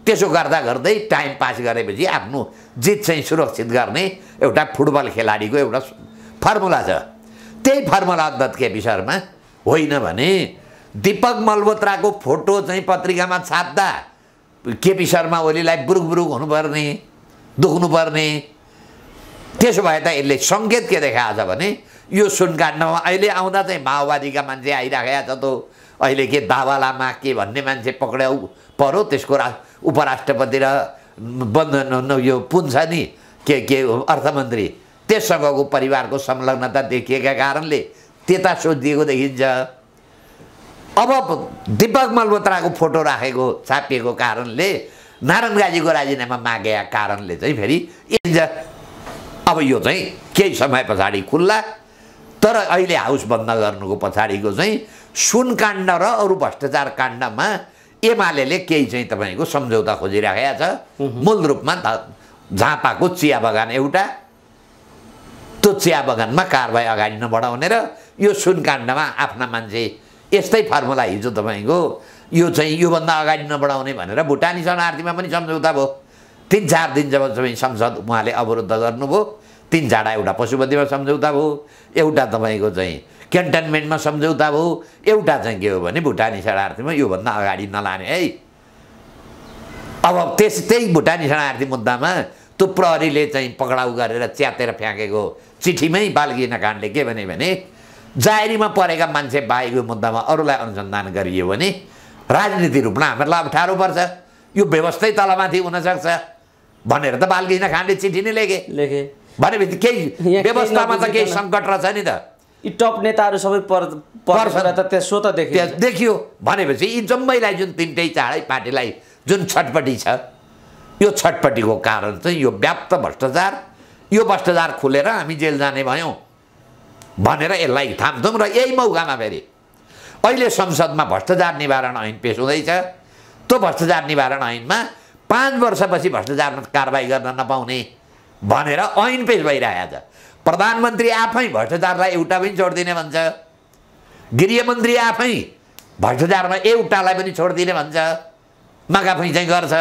A: त्यसो गर्दा गर्दै टाइम पास गरेपछि आफ्नो जित चाहिँ सुरक्षित गर्ने एउटा फुटबल खेलाडीको एउटा फर्मुला छ त्यही फर्मुला केपी शर्मा होइन भने दिपक मल्होत्राको फोटो चाहिँ पत्रिकामा छाप्दा केपी शर्मा ओलीलाई बुरुक बुरुक हुनुपर्ने दुख्नुपर्ने त्यसो भए त यसले सङ्केत के देखाएको छ भने यो सुनकाण्डमा अहिले आउँदा चाहिँ माओवादीका मान्छे आइराखेका छ त अहिले के दावालामा के भन्ने मान्छे पक्राउ पऱ्यो त्यसको रा उपराष्ट्रपति र बन्धन यो पुन नि के के अर्थमन्त्री त्यससँगको परिवारको संलग्नता देखिएका कारणले त्यता सोधिएको देखिन्छ अब दिपक मल्होत्राको फोटो राखेको छापिएको कारणले नारायण गाजीको राजीनामा मागेका कारणले चाहिँ फेरि अब यो चाहिँ केही समय पछाडि खुल्ला तर अहिले हाउस बन्द गर्नुको पछाडिको चाहिँ सुन काण्ड र अरू भ्रष्टाचार काण्डमा एमाले केही चाहिँ तपाईँको सम्झौता खोजिराखेको छ मूल रूपमा झापाको चिया बगान एउटा त्यो चिया बगानमा कारवाही अगाडि नबढाउने र यो काण्डमा आफ्ना मान्छे यस्तै फर्मुला हिजो तपाईँको यो चाहिँ योभन्दा अगाडि नबढाउने भनेर भुटानी शरणार्थीमा पनि सम्झौता भयो तिन चार दिन जब तपाईँ संसद उहाँले अवरुद्ध गर्नुभयो तिन झाडा एउटा पशुपतिमा सम्झौता भयो एउटा तपाईँको चाहिँ क्यान्टनमेन्टमा सम्झौता भयो एउटा चाहिँ के हो भने भुटानी शरणार्थीमा योभन्दा अगाडि नलाने है अब त्यस त्यही भुटानी शरणार्थी मुद्दामा त्यो प्रहरीले चाहिँ पक्राउ गरेर च्यातेर फ्याँकेको चिठीमै बालकिन काण्डले के भने भने जाहेरीमा परेका मान्छे बाहेक मुद्दामा अरूलाई अनुसन्धान गरियो भने राजनीति रूपमा हामीहरूलाई अप्ठ्यारो पर्छ यो व्यवस्थै तलमाथि हुनसक्छ भनेर त बालकिन खाँडले चिठी नै लेखे लेखे भनेपछि केही व्यवस्थामा त केही सङ्कट रहेछ नि त यी टप नेताहरू सबै पर्छ त देखियो देखियो भनेपछि यी जम्मैलाई जुन तिनटै चाँडै पार्टीलाई जुन छटपट्टि छ यो छटपट्टिको कारण चाहिँ यो व्याप्त भ्रष्टाचार यो भ्रष्टाचार खुलेर हामी जेल जाने भयौँ भनेर यसलाई थाम्छौँ र यही मौकामा फेरि अहिले संसदमा भ्रष्टाचार निवारण ऐन पेस हुँदैछ त्यो भ्रष्टाचार निवारण ऐनमा पाँच वर्षपछि भ्रष्टाचारमा कारवाही गर्न नपाउने भनेर ऐन पेस भइरहेको छ प्रधानमन्त्री आफै भ्रष्टाचारलाई एउटा पनि छोडिदिने भन्छ गृहमन्त्री आफै भ्रष्टाचारमा एउटालाई पनि छोडिदिने भन्छ मागाफै चाहिँ गर्छ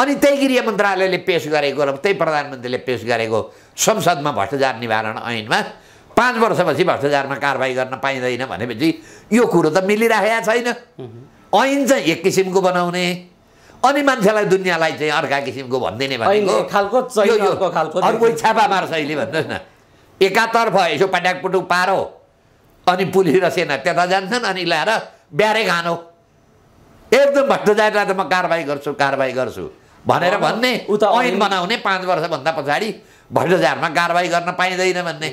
A: अनि त्यही गृह मन्त्रालयले पेस गरेको र त्यही प्रधानमन्त्रीले पेस गरेको संसदमा भ्रष्टाचार निवारण ऐनमा पाँच वर्षपछि भ्रष्टाचारमा कारवाही गर्न पाइँदैन भनेपछि यो कुरो त मिलिरहेको छैन ऐन चाहिँ एक किसिमको बनाउने अनि मान्छेलाई दुनियाँलाई चाहिँ अर्का किसिमको भनिदिने भनेको खालको अर्को छापा मार्छ अहिले भन्नुहोस् न एकातर्फ यसो पुटुक पारो अनि पुलिस र सेना त्यता जान्छन् अनि ल्याएर ब्यारे खानु एकदम भ्रष्टाचारीलाई त म कारवाही गर्छु कारवाही गर्छु भनेर भन्ने त ऐन बनाउने पाँच वर्षभन्दा पछाडि भ्रष्टाचारमा कारवाही गर्न पाइँदैन भन्ने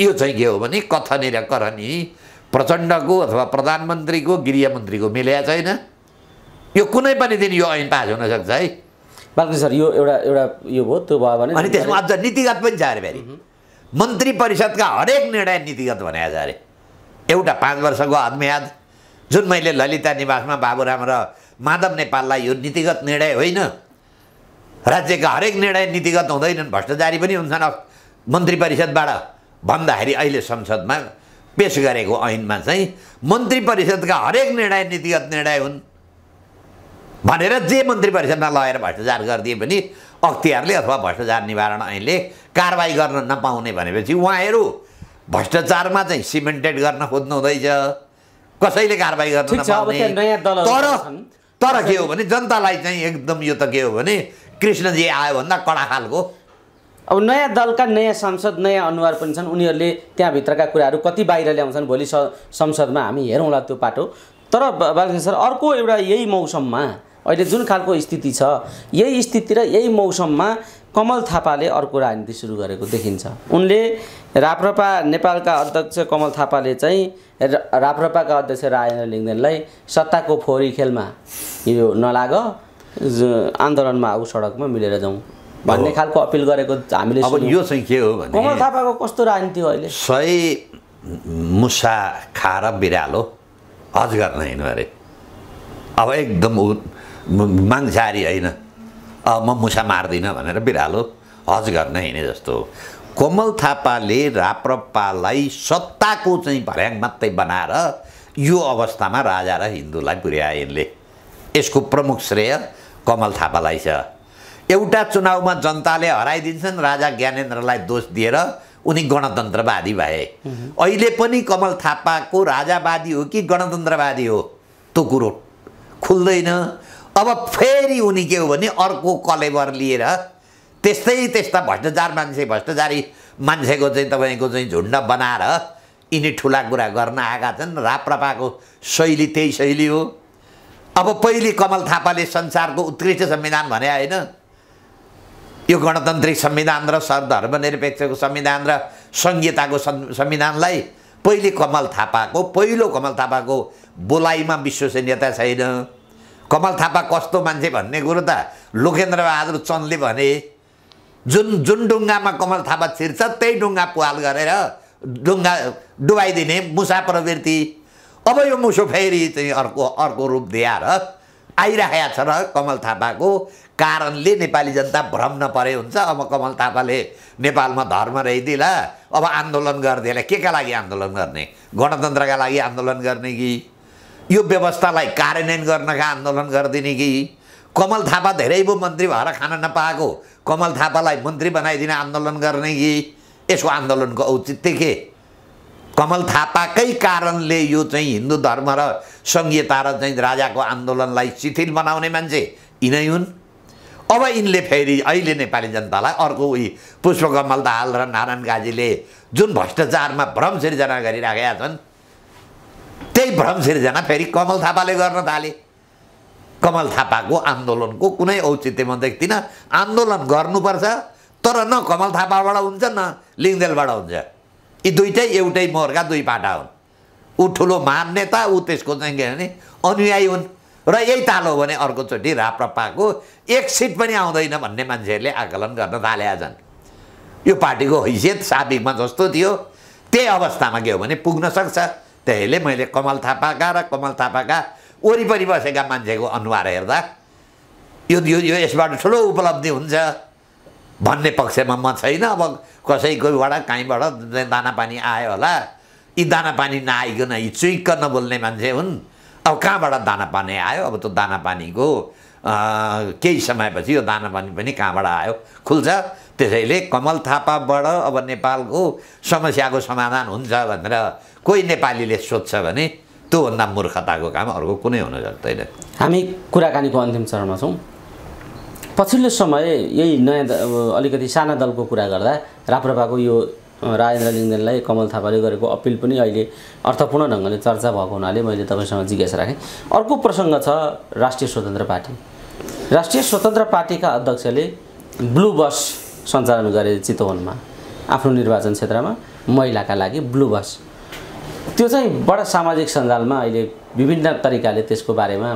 A: यो चाहिँ के हो भने कथनी र करनी प्रचण्डको अथवा प्रधानमन्त्रीको गृहमन्त्रीको मिल्या छैन यो कुनै पनि दिन यो ऐन पास हुनसक्छ है बालकृष्ण सर यो एउटा एउटा यो भयो त्यो भयो भने अनि त्यसमा अझ नीतिगत पनि छ अरे फेरि मन्त्री परिषदका हरेक निर्णय नीतिगत भनेको छ अरे एउटा पाँच वर्षको आत्मयाद जुन मैले ललिता निवासमा बाबुराम र माधव नेपाललाई यो नीतिगत निर्णय होइन राज्यका हरेक निर्णय नीतिगत हुँदैनन् भ्रष्टाचारी पनि हुन्छन् मन्त्री परिषदबाट भन्दाखेरि अहिले संसदमा पेस गरेको ऐनमा चाहिँ मन्त्री परिषदका हरेक निर्णय नीतिगत निर्णय हुन् भनेर जे मन्त्री परिषदमा लगेर भ्रष्टाचार गरिदिए पनि अख्तियारले अथवा भ्रष्टाचार निवारण ऐनले कारवाही गर्न नपाउने भनेपछि उहाँहरू भ्रष्टाचारमा चाहिँ सिमेन्टेड गर्न खोज्नु हुँदैछ कसैले कारवाही गर्न नपाउने तर तर के हो भने जनतालाई चाहिँ एकदम यो त के हो भने कृष्णजी
B: आयो भन्दा कडा खालको अब नयाँ दलका नयाँ सांसद नयाँ अनुहार पनि छन् उनीहरूले त्यहाँभित्रका कुराहरू कति बाहिर ल्याउँछन् भोलि संसदमा हामी हेरौँला त्यो पाटो तर बालकृष्ण सर अर्को एउटा यही मौसममा अहिले जुन खालको स्थिति छ यही स्थिति र यही मौसममा कमल थापाले अर्को राजनीति सुरु गरेको देखिन्छ उनले राप्रपा नेपालका अध्यक्ष कमल थापाले चाहिँ राप्रपाका अध्यक्ष राजेन्द्र लिङ्गदेनलाई सत्ताको फोहोरी खेलमा यो नलाग आन्दोलनमा आऊ सडकमा मिलेर
A: जाउँ भन्ने खालको अपिल गरेको हामीले अब यो चाहिँ के हो भने कमल
B: थापाको कस्तो राजनीति हो अहिले
A: सय मुसा खाएर बिरालो हज गर्न हिँड्नु अरे अब एकदम ऊ मांसाहारी होइन म मुसा मार्दिनँ भनेर बिरालो हज गर्न हिँड्ने जस्तो हो कोमल थापाले राप्रपालाई सत्ताको चाहिँ भर्याङ मात्रै बनाएर यो अवस्थामा राजा र हिन्दूलाई पुर्याए यिनले यसको प्रमुख श्रेय कमल थापालाई छ एउटा चुनावमा जनताले हराइदिन्छन् राजा ज्ञानेन्द्रलाई दोष दिएर उनी गणतन्त्रवादी भए अहिले पनि कमल थापाको राजावादी हो कि गणतन्त्रवादी हो त्यो कुरो खुल्दैन अब फेरि उनी के हो भने अर्को कलेबर लिएर त्यस्तै त्यस्ता भ्रष्टाचार मान्छे भ्रष्टाचारी मान्छेको चाहिँ तपाईँको चाहिँ झुन्ड बनाएर यिनी ठुला कुरा गर्न आएका छन् राप्रपाको शैली त्यही शैली हो अब पहिले कमल थापाले संसारको उत्कृष्ट संविधान भने होइन यो गणतान्त्रिक संविधान र धर्मनिरपेक्षको संविधान र सङ्घीयताको संविधानलाई पहिले कमल थापाको पहिलो कमल थापाको बोलाइमा विश्वसनीयता छैन कमल थापा कस्तो मान्छे भन्ने कुरो त बहादुर चन्दले भने जुन जुन डुङ्गामा कमल थापा छिर्छ त्यही डुङ्गा पुहाल गरेर डुङ्गा डुबाइदिने मुसा प्रवृत्ति अब यो मुसो फेरि चाहिँ अर्को अर्को रूप दिएर आइरहेको छ र कमल थापाको कारणले नेपाली जनता भ्रम नपरे हुन्छ अब कमल थापाले नेपालमा धर्म रहिदिला अब आन्दोलन गरिदिएला के का लागि आन्दोलन गर्ने गणतन्त्रका लागि आन्दोलन गर्ने कि यो व्यवस्थालाई कार्यान्वयन गर्नका आन्दोलन गरिदिने कि कमल थापा धेरै पो मन्त्री भएर खान नपाएको कमल थापालाई मन्त्री बनाइदिने आन्दोलन गर्ने कि यसको आन्दोलनको औचित्य के कमल थापाकै कारणले यो चाहिँ हिन्दू धर्म र सङ्घीयता र चाहिँ राजाको आन्दोलनलाई शिथिल बनाउने मान्छे यिनै हुन् अब यिनले फेरि अहिले नेपाली जनतालाई अर्को उयो पुष्पकमल दाहाल र नारायण गाजीले जुन भ्रष्टाचारमा भ्रम सिर्जना गरिराखेका छन् त्यही भ्रम सिर्जना फेरि कमल थापाले गर्न थाले कमल थापाको आन्दोलनको कुनै औचित्य म देख्दिनँ आन्दोलन गर्नुपर्छ तर न कमल थापाबाट हुन्छ न लिङ्गदेलबाट हुन्छ यी दुइटै एउटै मोहरका दुई पाटा हुन् ऊ ठुलो मान्यता नेता ऊ त्यसको चाहिँ के भने अनुयायी हुन् र यही तालो भने अर्कोचोटि राप्रपाको एक सिट पनि आउँदैन भन्ने मान्छेहरूले आकलन गर्न थाले छन् यो पार्टीको हैसियत साबिकमा जस्तो थियो त्यही अवस्थामा के हो भने पुग्न सक्छ त्यसैले मैले कमल थापाका र कमल थापाका वरिपरि बसेका मान्छेको अनुहार हेर्दा यो यो यसबाट ठुलो उपलब्धि हुन्छ भन्ने पक्षमा म छैन अब कसैकोबाट कहीँबाट दाना पानी आयो होला यी दाना पानी नआइकन यी चुइक्क नबोल्ने मान्छे हुन् अब कहाँबाट दाना पानी आयो अब त्यो दाना पानीको केही समयपछि यो दाना पानी पनि कहाँबाट आयो खुल्छ त्यसैले कमल थापाबाट अब नेपालको समस्याको समाधान हुन्छ भनेर कोही नेपालीले सोध्छ भने त्योभन्दा मूर्खताको काम अर्को कुनै हुन सक्दैन
B: हामी कुराकानीको अन्तिम चरणमा छौँ पछिल्लो समय यही नयाँ अलिकति साना दलको कुरा गर्दा राप्रपाको यो राजेन्द्र लिङ्गदेनलाई कमल थापाले गरेको अपिल पनि अहिले अर्थपूर्ण ढङ्गले चर्चा भएको हुनाले मैले तपाईँसँग जिज्ञासा राखेँ अर्को प्रसङ्ग छ राष्ट्रिय स्वतन्त्र पार्टी राष्ट्रिय स्वतन्त्र पार्टीका अध्यक्षले ब्लु बस सञ्चालन गरे चितवनमा आफ्नो निर्वाचन क्षेत्रमा महिलाका लागि ब्लु बस त्यो चाहिँ बडा सामाजिक सञ्जालमा अहिले विभिन्न तरिकाले त्यसको बारेमा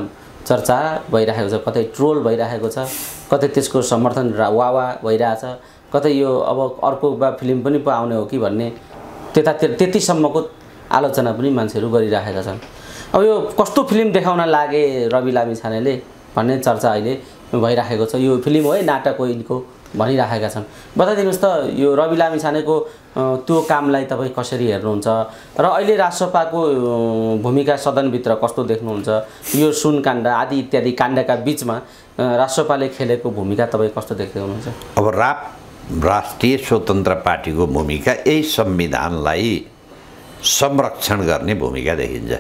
B: चर्चा भइरहेको छ कतै ट्रोल भइरहेको छ कतै त्यसको समर्थन वावा भइरहेछ कतै यो अब अर्को वा फिल्म पनि पो आउने हो कि भन्ने त्यतातिर त्यतिसम्मको आलोचना पनि मान्छेहरू गरिराखेका छन् अब यो कस्तो फिल्म देखाउन लागे रवि लामी छानेले भन्ने चर्चा अहिले भइरहेको छ यो फिल्म हो है नाटक हो यिनको भनिराखेका छन् बताइदिनुहोस् त यो रवि लामी छानेको त्यो कामलाई तपाईँ कसरी हेर्नुहुन्छ र अहिले राजसपाको भूमिका सदनभित्र कस्तो देख्नुहुन्छ यो सुन काण्ड आदि इत्यादि काण्डका बिचमा राजसपाले खेलेको भूमिका तपाईँ कस्तो देख्दै
A: हुनुहुन्छ अब राप राष्ट्रिय स्वतन्त्र पार्टीको भूमिका यही संविधानलाई संरक्षण गर्ने भूमिका देखिन्छ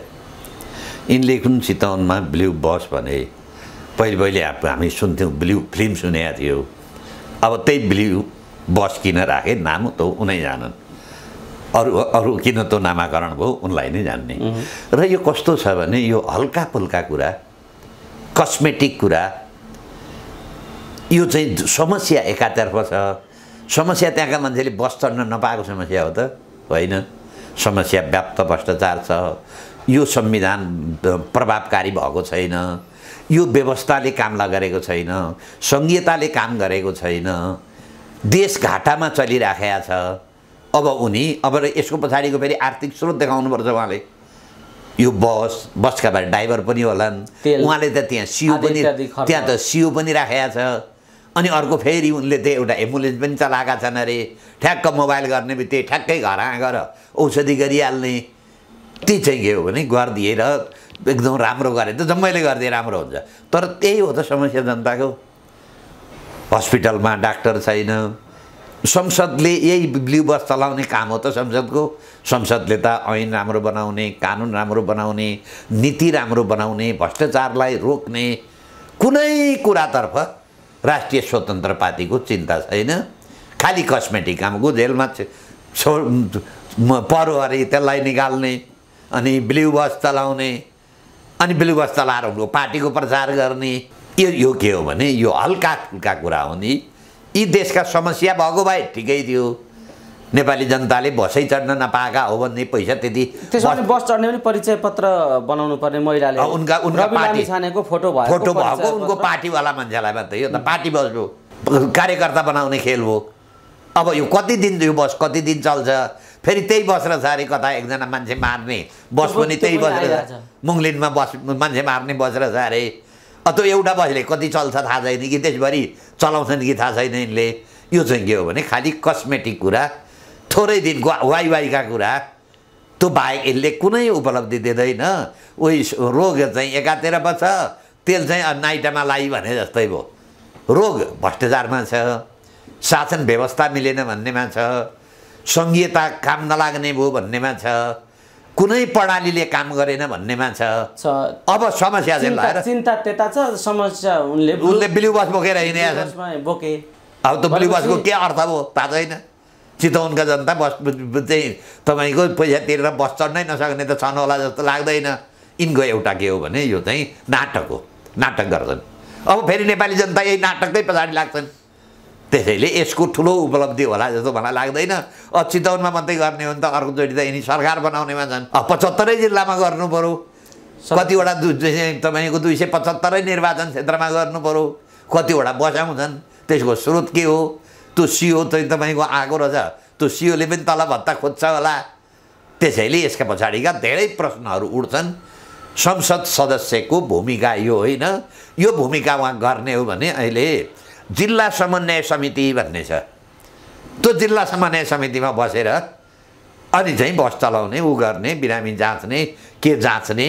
A: यिनले कुन चितवनमा ब्लु बस भने पहिले पहिले हामी सुन्थ्यौँ ब्लु फिल्म सुनेका थियौँ अब त्यही ब्लु बस किन राखेँ नाम त उनै जानन् अरू अरू किन त नामाकरण भयो उनलाई नै जान्ने र यो कस्तो छ भने यो हल्का फुल्का कुरा कस्मेटिक कुरा यो चाहिँ समस्या एकातर्फ छ समस्या त्यहाँका मान्छेले बस चढ्न नपाएको समस्या हो त होइन समस्या व्याप्त भ्रष्टाचार छ यो संविधान प्रभावकारी भएको छैन यो व्यवस्थाले काम गरेको छैन सङ्घीयताले काम गरेको छैन देश घाटामा चलिराखेका छ अब उनी अब यसको पछाडिको फेरि आर्थिक स्रोत देखाउनुपर्छ उहाँले यो बस बसका भएर ड्राइभर पनि होलान् उहाँले त त्यहाँ सियो पनि त्यहाँ त सियो पनि राखेका छ अनि अर्को फेरि उनले त्यो एउटा एम्बुलेन्स पनि चलाएका छन् अरे ठ्याक्क मोबाइल गर्ने बित्तिकै ठ्याक्कै घर आँगर औषधि गरिहाल्ने त्यही चाहिँ के हो भने गरिदिएर एकदम राम्रो गरे त जम्मैले गरिदिए राम्रो हुन्छ तर त्यही हो त समस्या जनताको हस्पिटलमा डाक्टर छैन संसदले यही ब्लु बस चलाउने काम हो त संसदको संसदले त ऐन राम्रो बनाउने कानुन राम्रो बनाउने नीति राम्रो बनाउने भ्रष्टाचारलाई रोक्ने कुनै कुरातर्फ राष्ट्रिय स्वतन्त्र पार्टीको चिन्ता छैन खालि कस्मेटिक कामको जेलमा छो परोहरी त्यसलाई निकाल्ने अनि ब्लु बस चलाउने अनि बेलुका चलाएर हुनु पार्टीको प्रचार गर्ने यो यो के हो भने यो हल्का फुल्का कुरा हो नि यी देशका समस्या भएको भए ठिकै थियो नेपाली जनताले बसै चढ्न नपाएका हो भन्ने पैसा त्यति बस चढ्ने पनि परिचय पत्र बनाउनु पर्ने महिलाले उनका उनका पार्टी छानेको फोटो भयो फोटो भएको उनको पार्टीवाला मान्छेलाई मात्रै यो त पार्टी बस कार्यकर्ता बनाउने खेल हो अब यो कति दिन यो बस कति दिन चल्छ फेरि त्यही बसेर छ अरे कता एकजना मान्छे मार्ने बस पनि त्यही बसेर मङ्लिनमा बस मान्छे मार्ने बसेर छ अरे त्यो एउटा बसले कति चल्छ थाहा छैन कि त्यसभरि चलाउँछन् कि थाहा छैन यिनले यो चाहिँ के हो भने खालि कस्मेटिक कुरा थोरै दिनको वाइ वाइका कुरा त्यो बाहेक यसले कुनै उपलब्धि दिँदैन उही रोग चाहिँ एकातिर बस्छ तेल चाहिँ नाइटामा लाइ भने जस्तै भयो रोग भ्रष्टाचारमा छ शासन व्यवस्था मिलेन भन्नेमा छ सङ्घीयता काम नलाग्ने भयो भन्नेमा छ कुनै प्रणालीले काम गरेन भन्ने छ अब समस्या चिन्ता
B: त्यता छ समस्या उनले उनले बिलिउ बस बोकेर हिँडेका बोके
A: अब त बिलुवासको बसको के अर्थ हो थाहा छैन चितवनका जनता बस चाहिँ तपाईँको पैसा तिरेर बस चढ्नै नसक्ने त छन् होला जस्तो लाग्दैन यिनको एउटा के हो भने यो चाहिँ नाटक हो नाटक गर्छन् अब फेरि नेपाली जनता यही नाटकै पछाडि लाग्छन् त्यसैले यसको ठुलो उपलब्धि होला जस्तो मलाई लाग्दैन चितवनमा मात्रै गर्ने हो भने त अर्कोचोटि त यिनी सरकार बनाउनेमा छन् पचहत्तरै जिल्लामा गर्नु पऱ्यो कतिवटा तपाईँको दुई सय पचहत्तरै निर्वाचन क्षेत्रमा गर्नु पऱ्यो कतिवटा बसाउँछन् त्यसको स्रोत के हो त्यो सिओ चाहिँ तपाईँको आएको रहेछ त्यो सिओले पनि तल भत्ता खोज्छ होला त्यसैले यसका पछाडिका धेरै प्रश्नहरू उठ्छन् संसद सदस्यको भूमिका यो होइन यो भूमिका उहाँ गर्ने हो भने अहिले जिल्ला समन्वय समिति भन्ने छ त्यो जिल्ला समन्वय समितिमा बसेर अनि चाहिँ बस चलाउने ऊ गर्ने बिरामी जाँच्ने के जाँच्ने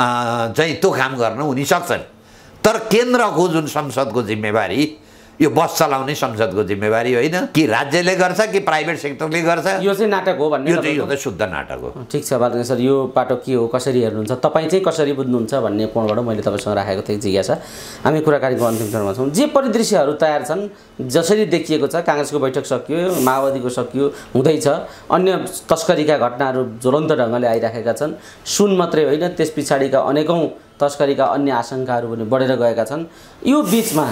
A: चाहिँ त्यो काम गर्न उनी सक्छन् तर केन्द्रको जुन संसदको जिम्मेवारी यो बस चलाउने संसदको जिम्मेवारी होइन कि राज्यले गर्छ कि प्राइभेट सेक्टरले गर्छ यो चाहिँ नाटक हो भन्ने यो चाहिँ यो चाहिँ शुद्ध नाटक हो
B: ठिक छ बाल सर यो पाटो के हो कसरी हेर्नुहुन्छ तपाईँ चाहिँ कसरी बुझ्नुहुन्छ भन्ने कोणबाट मैले तपाईँसँग राखेको थिएँ जिज्ञासा हामी कुराकानीको अन्तिम चरणमा छौँ जे परिदृश्यहरू तयार छन् जसरी देखिएको छ काङ्ग्रेसको बैठक सकियो माओवादीको सकियो हुँदैछ अन्य तस्करीका घटनाहरू ज्वलन्त ढङ्गले आइराखेका छन् सुन मात्रै होइन त्यस पछाडिका अनेकौँ तस्करीका अन्य आशङ्काहरू पनि बढेर गएका छन् यो बिचमा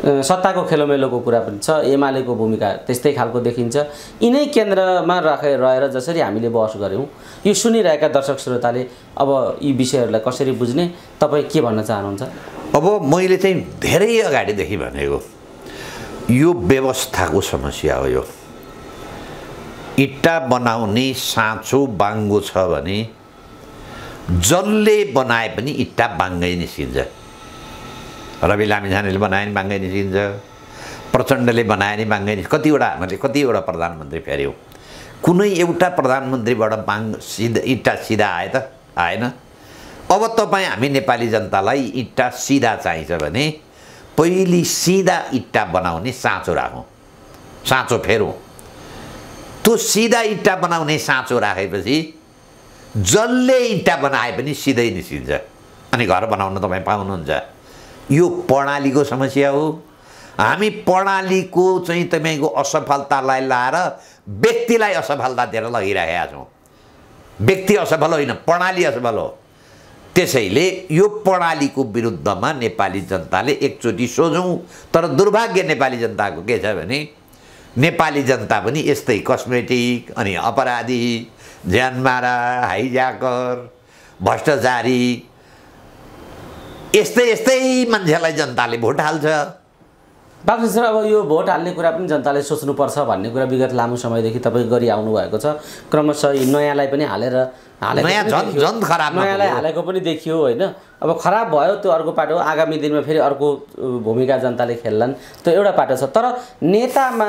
B: सत्ताको खेलोमेलोको कुरा पनि छ एमालेको भूमिका त्यस्तै खालको देखिन्छ यिनै केन्द्रमा राखे रहेर जसरी हामीले बहस गऱ्यौँ यो सुनिरहेका दर्शक श्रोताले अब यी विषयहरूलाई कसरी बुझ्ने
A: तपाईँ के भन्न चाहनुहुन्छ अब मैले चाहिँ धेरै अगाडिदेखि भनेको यो व्यवस्थाको समस्या हो यो इट्टा बनाउने साँचो बाङ्गो छ भने जसले बनाए पनि इट्टा बाङ्गै निस्किन्छ रवि लामिछानेले बनायो नि बाङ्गै निस्किन्छ प्रचण्डले बनाए नि बाङ्गै निस्क कतिवटा हामीले कतिवटा प्रधानमन्त्री फेऱ्यौँ कुनै एउटा प्रधानमन्त्रीबाट बाङ सिधा इट्टा सिधा आए त आएन अब तपाईँ हामी नेपाली जनतालाई इट्टा सिधा चाहिन्छ भने पहिले सिधा इट्टा बनाउने साँचो राखौँ साँचो फेरौँ त्यो सिधा इट्टा बनाउने साँचो राखेपछि जसले इट्टा बनाए पनि सिधै निस्किन्छ अनि घर बनाउन तपाईँ पाउनुहुन्छ यो प्रणालीको समस्या हो हामी प्रणालीको चाहिँ तपाईँको असफलतालाई लाएर व्यक्तिलाई असफलता दिएर लगिरहेका छौँ व्यक्ति असफल होइन प्रणाली असफल हो त्यसैले यो प्रणालीको विरुद्धमा नेपाली जनताले एकचोटि सोझौँ तर दुर्भाग्य नेपाली जनताको के छ भने नेपाली जनता पनि यस्तै कस्मेटिक अनि अपराधी ज्यानमारा हाइज्याकर भ्रष्टाचारी यस्तै यस्तै मान्छेलाई जनताले भोट हाल्छ बाबु सर
B: अब यो भोट हाल्ने कुरा पनि जनताले सोच्नुपर्छ भन्ने कुरा विगत लामो समयदेखि तपाईँ गरी आउनु भएको छ क्रमशः नयाँलाई पनि हालेर हालेर नयाँ झन् झन् खराब नयाँलाई हालेको पनि देखियो होइन अब खराब भयो त्यो अर्को पाटो आगामी दिनमा फेरि अर्को भूमिका जनताले खेल्लान् त्यो एउटा पाटो छ तर नेतामा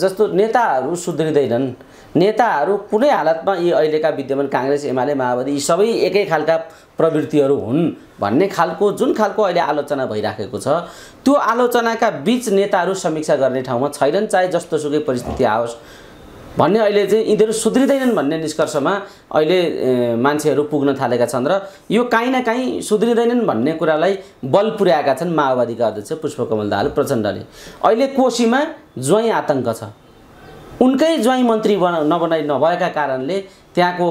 B: जस्तो नेताहरू सुध्रिँदैनन् नेताहरू कुनै हालतमा यी अहिलेका विद्यमान काङ्ग्रेस एमाले माओवादी यी सबै एकै खालका प्रवृत्तिहरू हुन् भन्ने खालको जुन खालको अहिले आलोचना भइराखेको छ त्यो आलोचनाका बिच नेताहरू समीक्षा गर्ने ठाउँमा छैनन् चाहे जस्तोसुकै परिस्थिति आओस् भन्ने अहिले चाहिँ यिनीहरू सुध्रिँदैनन् भन्ने निष्कर्षमा अहिले मान्छेहरू पुग्न थालेका छन् र यो काहीँ न काहीँ सुध्रिँदैनन् भन्ने कुरालाई बल पुर्याएका छन् माओवादीका अध्यक्ष पुष्पकमल दाहाल प्रचण्डले अहिले कोशीमा ज्वाइँ आतङ्क छ उनकै ज्वाइँ मन्त्री बना नबनाइ नभएका कारणले त्यहाँको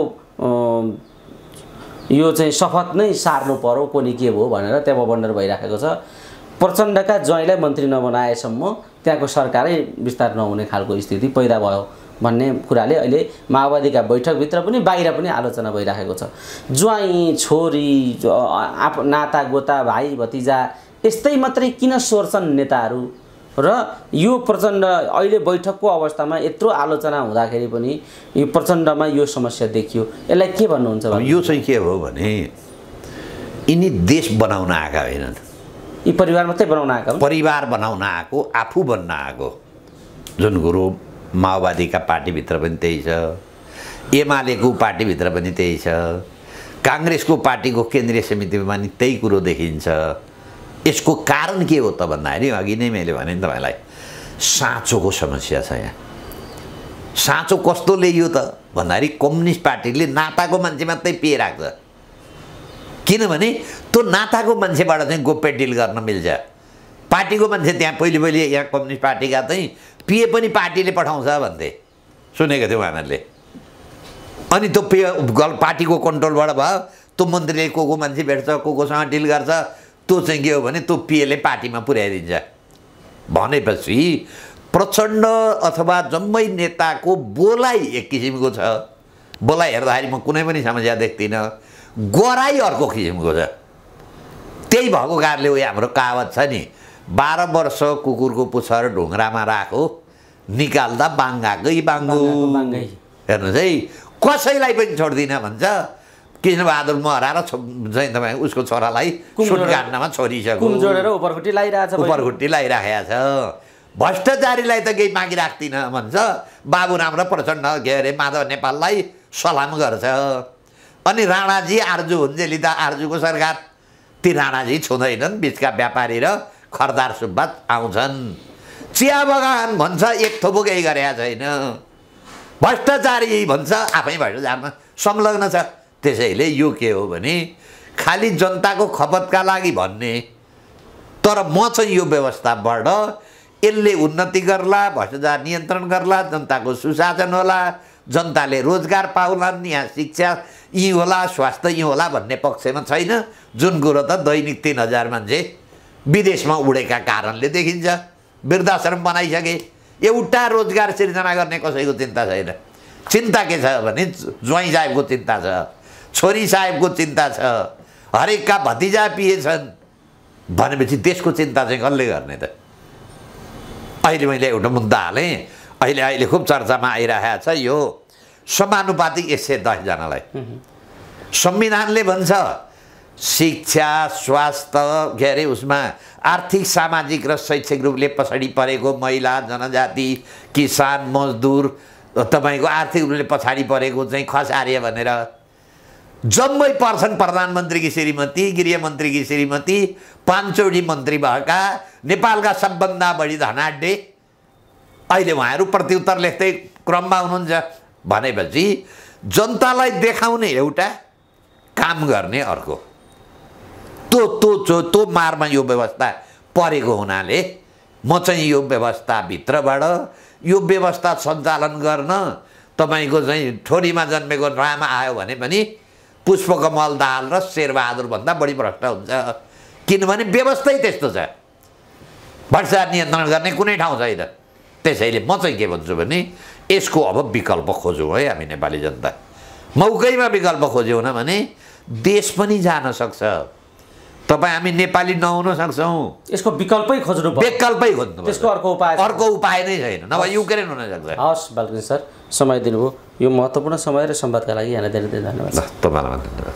B: यो चाहिँ शपथ नै सार्नु पर्यो कोनी के भयो भनेर त्यहाँ बन्डर भइराखेको छ प्रचण्डका ज्वाइँलाई मन्त्री नबनाएसम्म त्यहाँको सरकारै विस्तार नहुने खालको स्थिति पैदा भयो भन्ने कुराले अहिले माओवादीका बैठकभित्र पनि बाहिर पनि आलोचना भइराखेको छ ज्वाइँ छोरी आफ नाता गोता भाइ भतिजा यस्तै मात्रै किन सोर्छन् नेताहरू र यो प्रचण्ड अहिले बैठकको अवस्थामा यत्रो आलोचना हुँदाखेरि पनि यो प्रचण्डमा यो समस्या देखियो यसलाई के भन्नुहुन्छ यो चाहिँ के हो भने यिनी
A: देश बनाउन आएका होइनन् यी परिवार मात्रै बनाउन आएका परिवार बनाउन आएको आफू बन्न आएको जुन गुरु माओवादीका पार्टीभित्र पनि त्यही छ एमालेको पार्टीभित्र पनि त्यही छ काङ्ग्रेसको पार्टीको केन्द्रीय समितिमा पनि त्यही कुरो देखिन्छ यसको कारण के हो त भन्दाखेरि अघि नै मैले भने नि तपाईँलाई साँचोको समस्या छ यहाँ साँचो कस्तो ल्याइयो त भन्दाखेरि कम्युनिस्ट पार्टीले नाताको मान्छे मात्रै पिए राख्छ किनभने त्यो नाताको मान्छेबाट चाहिँ गोप्य डिल गर्न मिल्छ पार्टीको मान्छे त्यहाँ पहिले पहिले यहाँ कम्युनिस्ट पार्टीका चाहिँ पिए पनि पार्टीले पठाउँछ भन्थे सुनेको थियो उहाँहरूले अनि त्यो पे पार्टीको कन्ट्रोलबाट भयो त्यो मन्त्रीले को को मान्छे भेट्छ को कोसँग डिल गर्छ त्यो चाहिँ के हो भने त्यो पिएले पार्टीमा पुर्याइदिन्छ भनेपछि प्रचण्ड अथवा जम्मै नेताको बोलाइ एक किसिमको छ बोलाइ हेर्दाखेरि म कुनै पनि समस्या देख्दिनँ गराइ अर्को किसिमको छ त्यही भएको कारणले उयो हाम्रो कावत छ नि बाह्र वर्ष कुकुरको पुच्छर ढुङ्ग्रामा राखो निकाल्दा बाङ्गाकै बाङ्गो हेर्नुहोस् है कसैलाई पनि छोड्दिनँ भन्छ कृष्णबहादुर मरा र चाहिँ तपाईँ उसको छोरालाई सुट काट्नमा छोडिसक्यो लगाइरहेको छ उपरखुट्टी लगाइराखेको छ भ्रष्टाचारीलाई त केही मागी राख्दिनँ भन्छ बाबुराम र प्रचण्ड के अरे माधव नेपाललाई सलाम गर्छ अनि राणाजी आर्जु हुन्जेली त आर्जुको सरकार ती राणाजी छुँदैनन् बिचका व्यापारी र खरदार सुब्बा आउँछन् चिया बगान भन्छ एक थोपो केही गरेका छैन भ्रष्टाचारी भन्छ आफै भएर जान संलग्न छ त्यसैले यो के हो भने खालि जनताको खपतका लागि भन्ने तर म चाहिँ यो व्यवस्थाबाट यसले उन्नति गर्ला भ्रष्टाचार नियन्त्रण गर्ला जनताको सुशासन होला जनताले रोजगार पाउलान् यहाँ शिक्षा यी होला स्वास्थ्य यी होला भन्ने पक्षमा छैन जुन कुरो त दैनिक तिन हजार मान्छे विदेशमा उडेका कारणले देखिन्छ वृद्धाश्रम बनाइसके एउटा रोजगार सिर्जना गर्ने कसैको चिन्ता छैन चिन्ता के छ भने ज्वाइँ साहेबको चिन्ता छ छोरी साहेबको चिन्ता छ हरेकका भतिजा पिए छन् भनेपछि देशको चिन्ता चाहिँ कसले गर्ने त अहिले मैले एउटा मुद्दा हालेँ अहिले अहिले खुब चर्चामा आइरहेको छ यो समानुपातिक एक सय दसजनालाई संविधानले भन्छ शिक्षा स्वास्थ्य के अरे उसमा आर्थिक सामाजिक र शैक्षिक रूपले पछाडि परेको महिला जनजाति किसान मजदुर तपाईँको आर्थिक रूपले पछाडि परेको चाहिँ खस आर्य भनेर जम्मै पर्छन् प्रधानमन्त्रीकी श्रीमती गृहमन्त्रीकी श्रीमती पाँचवटी मन्त्री भएका नेपालका सबभन्दा बढी धनाड्डे अहिले उहाँहरू प्रत्युत्तर लेख्दै क्रममा हुनुहुन्छ भनेपछि जनतालाई देखाउने एउटा काम गर्ने अर्को तो तो त्यो तो मारमा यो व्यवस्था परेको हुनाले म चाहिँ यो व्यवस्थाभित्रबाट यो व्यवस्था सञ्चालन गर्न तपाईँको चाहिँ छोरीमा जन्मेको राम आयो भने पनि पुष्पकमल दाल र शेरबहादुरभन्दा बढी भ्रष्ट हुन्छ किनभने व्यवस्थै त्यस्तो छ भ्रष्टाचार नियन्त्रण गर्ने कुनै ठाउँ छैन त्यसैले म चाहिँ के भन्छु भने यसको अब विकल्प खोजौँ है हामी नेपाली जनता मौकैमा विकल्प खोज्यौँ न भने देश पनि जान सक्छ तपाईँ हामी नेपाली नहुन सक्छौँ यसको विकल्पै खोज्नु विकल्पै खोज्नु त्यसको अर्को उपाय
B: अर्को उपाय नै छैन नभए युक्रेन हुन सक्छ हवस् बालकृष्ण सर समय दिनुभयो यो महत्त्वपूर्ण समय र सम्वादका लागि यहाँलाई धेरै धेरै धन्यवाद
A: तपाईँलाई